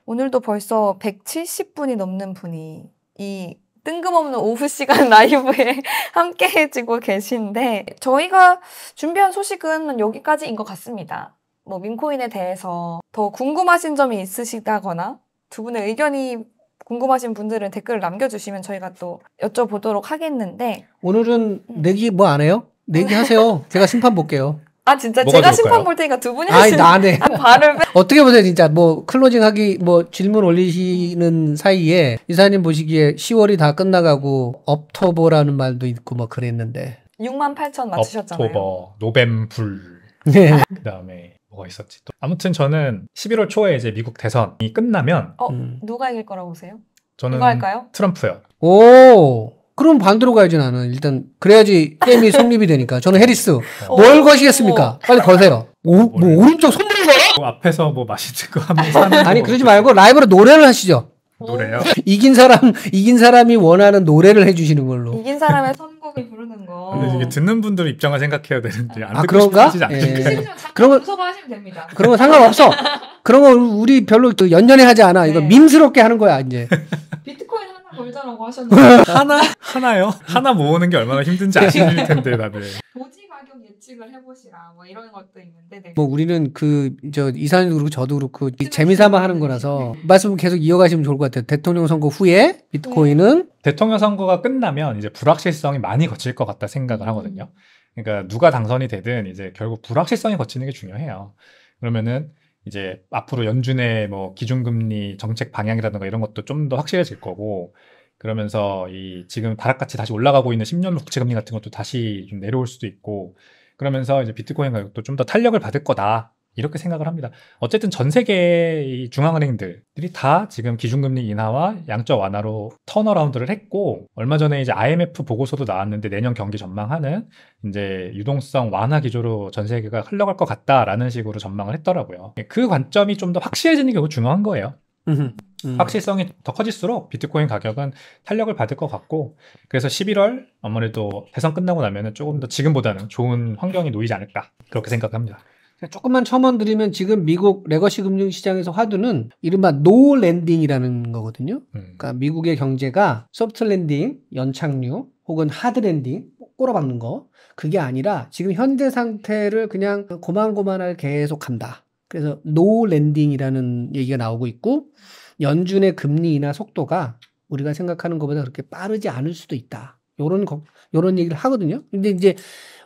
오늘도 벌써 170분이 넘는 분이 이 뜬금없는 오후 시간 라이브에 함께 해주고 계신데 저희가 준비한 소식은 여기까지인 것 같습니다. 뭐 민코인에 대해서 더 궁금하신 점이 있으시다거나 두 분의 의견이 궁금하신 분들은 댓글을 남겨주시면 저희가 또 여쭤보도록 하겠는데 오늘은 음. 내기 뭐 안 해요? 내기 하세요. 제가 심판 볼게요. 아 진짜 제가 좋을까요? 심판 볼 테니까 두 분이 아이 나네. 아, 발을 빼... 어떻게 보세요 진짜 뭐 클로징하기 뭐 질문 올리시는 사이에 이사님 보시기에 10월이 다 끝나가고 업토버라는 말도 있고 뭐 그랬는데 6만 8천 맞추셨잖아요. 업토버, 노벤불 네. 그다음에 뭐가 있었지. 또. 아무튼 저는 11월 초에 이제 미국 대선이 끝나면 어, 음. 누가 이길 거라고 보세요? 저는 누가 할까요? 트럼프요. 오. 그럼 반대로 가야지 나는 일단 그래야지 게임이 성립이 되니까 저는 해리스 어. 뭘 거시겠습니까? 빨리 거세요. 오, 뭐 오른쪽 손들고 뭐 앞에서 뭐 맛있는 거 하면서 하는 아니 거 그러지 뭐 말고 라이브로 노래를 하시죠. 노래요. 이긴 사람 이긴 사람이 원하는 노래를 해주시는 걸로. 이긴 사람의 곡을 부르는 거. 근데 이게 듣는 분들 입장을 생각해야 되는데 안 아, 듣고 그런가? 싶지 않으니까. 예. 그런 거 무서워하시면 됩니다. 그런 거 상관없어. 그런 거 우리 별로 연연해 하지 않아. 이거 밈스럽게 네. 하는 거야 이제. 비트코인 하나 걸자라고 하셨는데 하나 하나요? 하나 모으는 게 얼마나 힘든지 아실 텐데 다들. 독식을 해보시라 뭐 이런 것도 있는데 네. 뭐 우리는 그 저 이사님도 그렇고 저도 그렇고 재미삼아 하는 거라서 네. 말씀 계속 이어가시면 좋을 것 같아요. 대통령 선거 후에 비트코인은 네. 대통령 선거가 끝나면 이제 불확실성이 많이 거칠 것 같다 생각을 음. 하거든요. 그러니까 누가 당선이 되든 이제 결국 불확실성이 거치는 게 중요해요. 그러면은 이제 앞으로 연준의 뭐 기준금리 정책 방향이라든가 이런 것도 좀 더 확실해질 거고 그러면서 이 지금 다락같이 다시 올라가고 있는 10년 국채 금리 같은 것도 다시 좀 내려올 수도 있고 그러면서 이제 비트코인 가격도 좀 더 탄력을 받을 거다. 이렇게 생각을 합니다. 어쨌든 전 세계의 중앙은행들이 다 지금 기준금리 인하와 양적 완화로 턴어라운드를 했고 얼마 전에 이제 IMF 보고서도 나왔는데 내년 경기 전망하는 이제 유동성 완화 기조로 전 세계가 흘러갈 것 같다라는 식으로 전망을 했더라고요. 그 관점이 좀 더 확실해지는 게 중요한 거예요. 음. 확실성이 더 커질수록 비트코인 가격은 탄력을 받을 것 같고 그래서 11월 아무래도 대선 끝나고 나면 조금 더 지금보다는 좋은 환경이 놓이지 않을까 그렇게 생각합니다. 그러니까 조금만 첨언드리면 지금 미국 레거시 금융 시장에서 화두는 이른바 노 랜딩이라는 거거든요. 음. 그러니까 미국의 경제가 소프트 랜딩, 연착륙 혹은 하드 랜딩 꼬라박는 거 그게 아니라 지금 현재 상태를 그냥 고만고만하게 계속 간다. 그래서 노 랜딩이라는 얘기가 나오고 있고 연준의 금리 인하 속도가 우리가 생각하는 것보다 그렇게 빠르지 않을 수도 있다. 요런 거, 요런 얘기를 하거든요. 근데 이제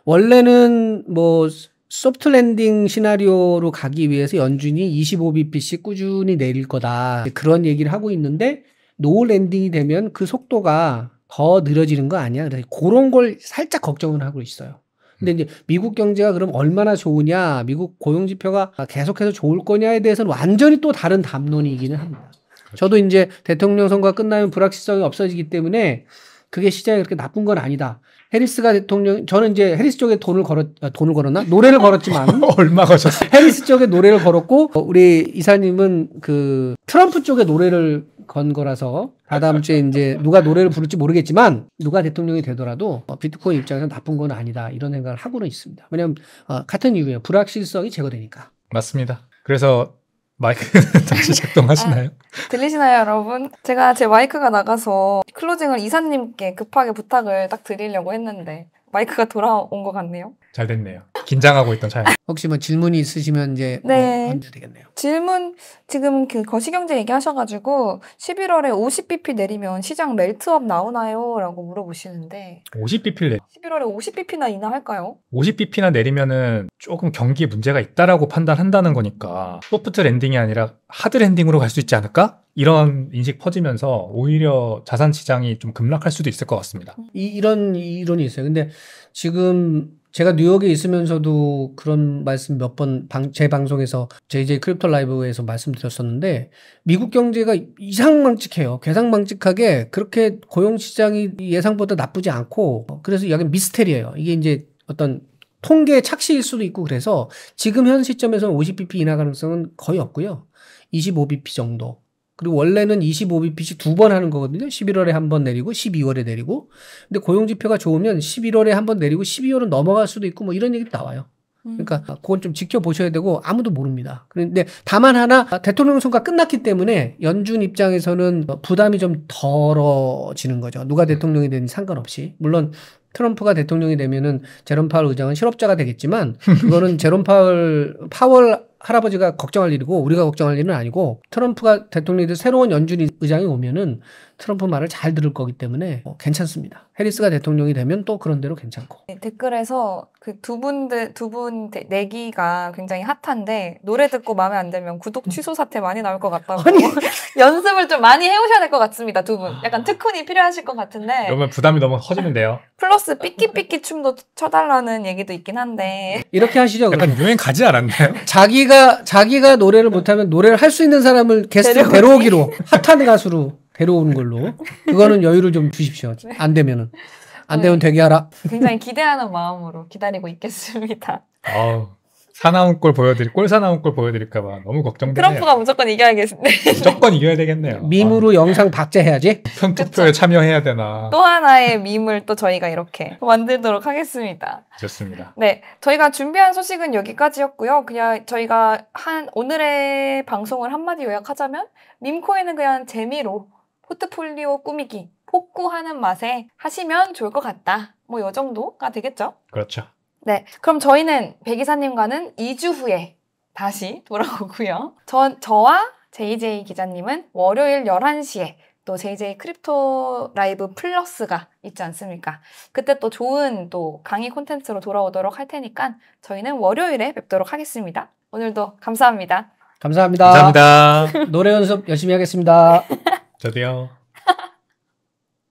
원래는 뭐 소프트 랜딩 시나리오로 가기 위해서 연준이 25bp씩 꾸준히 내릴 거다. 그런 얘기를 하고 있는데 노 랜딩이 되면 그 속도가 더 느려지는 거 아니야. 그래서 그런 걸 살짝 걱정을 하고 있어요. 근데 이제 미국 경제가 그럼 얼마나 좋으냐, 미국 고용 지표가 계속해서 좋을 거냐에 대해서는 완전히 또 다른 담론이기는 합니다. 그렇죠. 저도 이제 대통령 선거가 끝나면 불확실성이 없어지기 때문에 그게 시장에 그렇게 나쁜 건 아니다. 해리스가 대통령 저는 이제 해리스 쪽에 돈을 걸었 아, 돈을 걸었나 노래를 걸었지만 얼마 걸었어? 해리스 쪽에 노래를 걸었고 우리 이사님은 그 트럼프 쪽에 노래를 건 거라서 다다음 주에 이제 누가 노래를 부를지 모르겠지만 누가 대통령이 되더라도 어, 비트코인 입장에서 나쁜 건 아니다 이런 생각을 하고는 있습니다. 왜냐하면 어, 같은 이유예요. 불확실성이 제거되니까. 맞습니다. 그래서 마이크 다시 작동하시나요? 아, 들리시나요, 여러분? 제가 제 마이크가 나가서 클로징을 이사님께 급하게 부탁을 딱 드리려고 했는데 마이크가 돌아온 것 같네요. 잘 됐네요. 긴장하고 있던 차에. 혹시 뭐 질문이 있으시면 이제 어, 네. 뭐 되겠네요. 질문 지금 그 거시경제 얘기하셔가지고 11월에 50bp 내리면 시장 멜트업 나오나요?라고 물어보시는데 50bp 내 11월에 50bp나 인하할까요? 50bp나 내리면은 조금 경기 문제가 있다라고 판단한다는 거니까 소프트 랜딩이 아니라 하드 랜딩으로 갈 수 있지 않을까? 이런 인식 퍼지면서 오히려 자산 시장이 좀 급락할 수도 있을 것 같습니다. 이, 이런 이론이 있어요. 근데 지금 제가 뉴욕에 있으면서도 그런 말씀 몇 번 제 방송에서 JJ 크립토 라이브에서 말씀드렸었는데 미국 경제가 이상망측해요. 개상망측하게 그렇게 고용 시장이 예상보다 나쁘지 않고 그래서 약간 미스테리예요. 이게 이제 어떤 통계 착시일 수도 있고 그래서 지금 현 시점에서는 50bp 인하 가능성은 거의 없고요. 25bp 정도. 그리고 원래는 25bp씩 두번 하는 거거든요. 11월에 한 번 내리고 12월에 내리고. 근데 고용 지표가 좋으면 11월에 한 번 내리고 12월은 넘어갈 수도 있고 뭐 이런 얘기도 나와요. 음. 그러니까 그건 좀 지켜보셔야 되고 아무도 모릅니다. 그런데 다만 하나 대통령 선거가 끝났기 때문에 연준 입장에서는 부담이 좀 덜어지는 거죠. 누가 대통령이 되는지 상관없이. 물론 트럼프가 대통령이 되면은 제롬 파월 의장은 실업자가 되겠지만 그거는 제롬 파월 파월 할아버지가 걱정할 일이고 우리가 걱정할 일은 아니고 트럼프가 대통령이 새로운 연준 의장이 오면은 트럼프 말을 잘 들을 거기 때문에 어, 괜찮습니다. 해리스가 대통령이 되면 또 그런 대로 괜찮고. 네, 댓글에서 그 두 분들 두 분 내기가 굉장히 핫한데 노래 듣고 마음에 안 들면 구독 취소 사태 많이 나올 것 같다고. 연습을 좀 많이 해오셔야 될 것 같습니다. 두 분. 약간 아. 특훈이 필요하실 것 같은데. 그러면 부담이 너무 커지는데요. 플러스 삐끼삐끼 춤도 쳐달라는 얘기도 있긴 한데. 이렇게 하시죠. 약간 그 유행 가지 않았나요? 자기가 자기가 노래를 못하면 노래를 할 수 있는 사람을 게스트 데려오기로 핫한 가수로. 데려오는 걸로. 그거는 여유를 좀 주십시오. 네. 안 되면은. 안 되면 네. 되게 하라. 굉장히 기대하는 마음으로 기다리고 있겠습니다. 아우. 사나운 꼴 보여드릴 꼴 사나운 꼴 보여드릴까봐 너무 걱정되네요. 트럼프가 무조건 이겨야겠네. 무조건 이겨야 되겠네요. 밈으로 아. 영상 박제해야지. 평투표에 참여해야 되나. 또 하나의 밈을 또 저희가 이렇게 만들도록 하겠습니다. 좋습니다. 네, 저희가 준비한 소식은 여기까지였고요. 그냥 저희가 한 오늘의 방송을 한마디 요약하자면 밈코에는 그냥 재미로 포트폴리오 꾸미기, 복구하는 맛에 하시면 좋을 것 같다. 뭐 이 정도가 되겠죠? 그렇죠. 네, 그럼 저희는 백이사님과는 2주 후에 다시 돌아오고요. 전, 저와 JJ 기자님은 월요일 11시에 또 JJ 크립토 라이브 플러스가 있지 않습니까? 그때 또 좋은 또 강의 콘텐츠로 돌아오도록 할 테니까 저희는 월요일에 뵙도록 하겠습니다. 오늘도 감사합니다. 감사합니다. 감사합니다. 노래 연습 열심히 하겠습니다. 对呀。